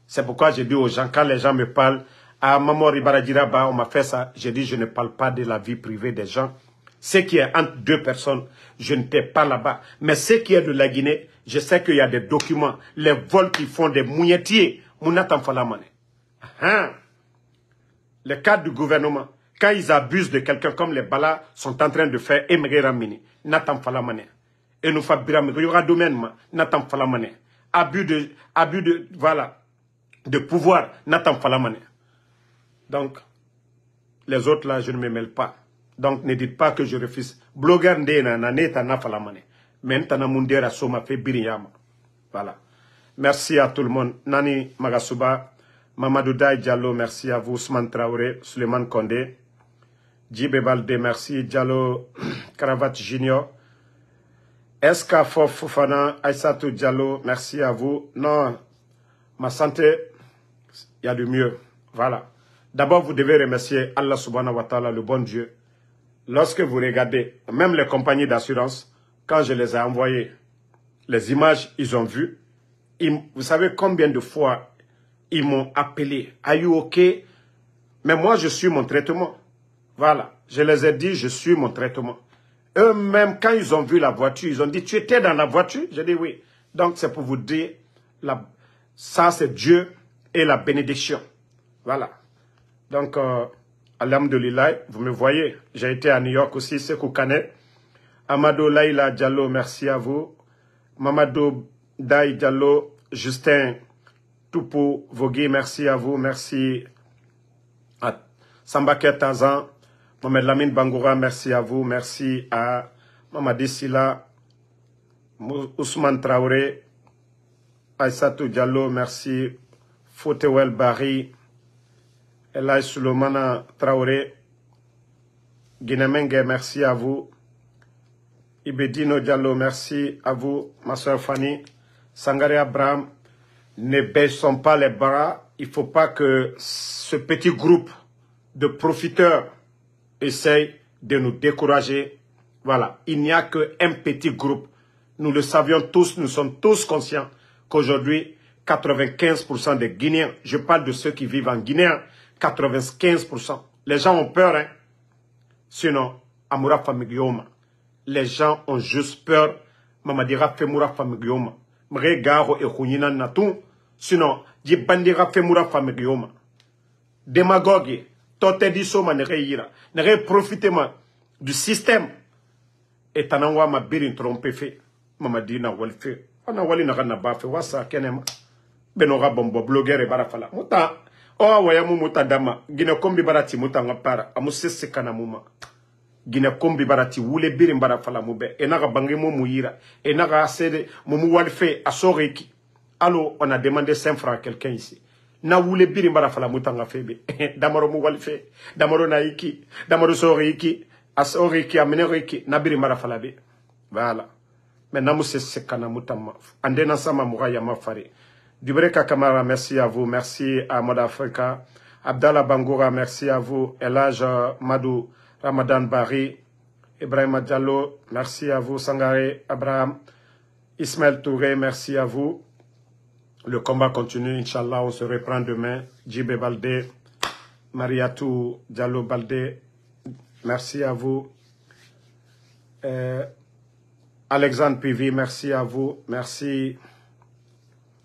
C'est pourquoi je dis aux gens, quand les gens me parlent, à ah, Maman Ribaradiraba, on m'a fait ça, je dis, je ne parle pas de la vie privée des gens. Ce qui est entre deux personnes, je ne t'ai pas là-bas. Mais ce qui est de la Guinée, je sais qu'il y a des documents, les vols qui font des mouilletiers, hein? Le cadre du gouvernement, quand ils abusent de quelqu'un comme les Bala, sont en train de faire Emre Ramini, Nathan Falamane et nous fabriquons. Il y aura domaine, Nathan Falamane. Abus de, abus de, voilà, de pouvoir, Nathan Falamane. Donc, les autres là, je ne me mêle pas. Donc, ne dites pas que je refuse. Blogueur Ndena, Naneta maintenant Mais Tana Soma fait Voilà. Merci à tout le monde. Nani Magasuba, Mamadou Daï Diallo, merci à vous. Ousmane Traoré, Suleiman Kondé, Djibé Balde, merci. Diallo Cravate Junior qu'à Fufana, Aïssatou Diallo, merci à vous. Non, ma santé, il y a du mieux. Voilà. D'abord, vous devez remercier Allah subhanahu wa ta'ala, le bon Dieu. Lorsque vous regardez, même les compagnies d'assurance, quand je les ai envoyées, les images, ils ont vu. vous savez combien de fois ils m'ont appelé. Are you okay? Mais moi, je suis mon traitement. Voilà. Je les ai dit, je suis mon traitement eux-mêmes, quand ils ont vu la voiture, ils ont dit, tu étais dans la voiture J'ai dit oui. Donc c'est pour vous dire, la, ça c'est Dieu et la bénédiction. Voilà. Donc, à euh, l'âme de l'Ilaï, vous me voyez, j'ai été à New York aussi, c'est Koukanet. Amado Laila Diallo, merci à vous. Mamadou Daï Diallo, Justin Toupo Vogui, merci à vous. Merci à Sambaket Tazan, Mohamed Lamine Bangoura, merci à vous. Merci à Mamadisila, Ousmane Traoré, Aïssatou Diallo, merci. Fotewel Bari, Elay Sulomana Traoré, Guinemenge, merci à vous. Ibedino Diallo, merci à vous, ma soeur Fanny. Sangare Abraham, ne baissons pas les bras. Il ne faut pas que ce petit groupe de profiteurs essaye de nous décourager. Voilà, il n'y a qu'un petit groupe. Nous le savions tous, nous sommes tous conscients qu'aujourd'hui, 95% des Guinéens, je parle de ceux qui vivent en Guinée, 95%. Les gens ont peur, hein. Sinon, Amoura Famiglioma. Les gens ont juste peur. Mamadira femoura Famiglioma. Mregaro et Kounina Natou. Sinon, Djibandira femoura Famiglioma. Démagogue. Tote tɛ di so ma yira nere profite ma du système Et tana wa ma birin trompe fe mama dina walfe. fe ana wali n'a na ba fe wasa kenema beno bombo blogueur e bara fala muta o waya mu muta dama gine kombi barati muta ngapara amu kana muma gine kombi barati wule biri barafala fala mu e naga bangi mu muira e naga sede mu fe asoreki allo on a demandé 5 francs à quelqu'un ici na wule biri mbara fala mutanga febe damaro muwalfe damaro na iki damaro sori iki asori iki iki na biri be voilà maintenant musse sekana mutama andena sama mafari Dubreka Kamara, merci à vous. Merci à Mod Africa. Abdallah Bangoura, merci à vous. Elage Madou, Ramadan Bari, Ibrahim Diallo, merci à vous. Sangare Abraham, Ismaël Touré, merci à vous. Le combat continue, Inch'Allah, on se reprend demain. Djibé Baldé, Mariatou Diallo Baldé, merci à vous. Euh, Alexandre Pivi, merci à vous. Merci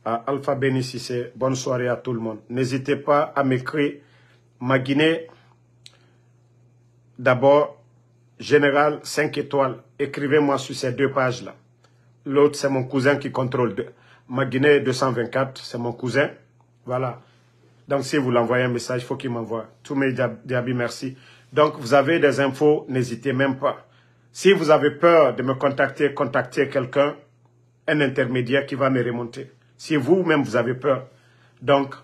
à Alpha Sissé. Bonne soirée à tout le monde. N'hésitez pas à m'écrire ma Guinée. D'abord, Général 5 étoiles. Écrivez-moi sur ces deux pages-là. L'autre, c'est mon cousin qui contrôle deux. Guinée 224, c'est mon cousin. Voilà. Donc, si vous l'envoyez un message, il faut qu'il m'envoie. Tous mes merci. Donc, vous avez des infos, n'hésitez même pas. Si vous avez peur de me contacter, contactez quelqu'un, un intermédiaire qui va me remonter. Si vous-même, vous avez peur. Donc,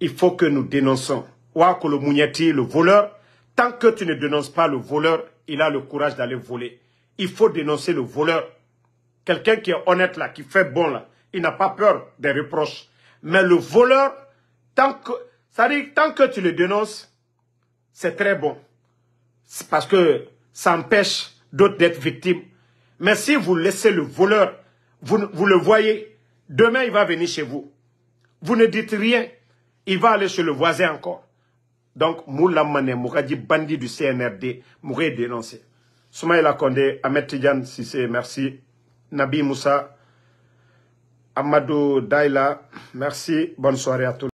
il faut que nous dénonçons. Wakolo le voleur, tant que tu ne dénonces pas le voleur, il a le courage d'aller voler. Il faut dénoncer le voleur. Quelqu'un qui est honnête là, qui fait bon là, il n'a pas peur des reproches. Mais le voleur, tant que, tant que tu le dénonces, c'est très bon. Parce que ça empêche d'autres d'être victimes. Mais si vous laissez le voleur, vous, le voyez, demain il va venir chez vous. Vous ne dites rien, il va aller chez le voisin encore. Donc, Moulamane, Mané, bandit du CNRD, Mouré dénoncé. Soumaïla Kondé, Ahmed Tidjan c'est, merci. Nabi Moussa, Amadou Daila, merci, bonne soirée à tous.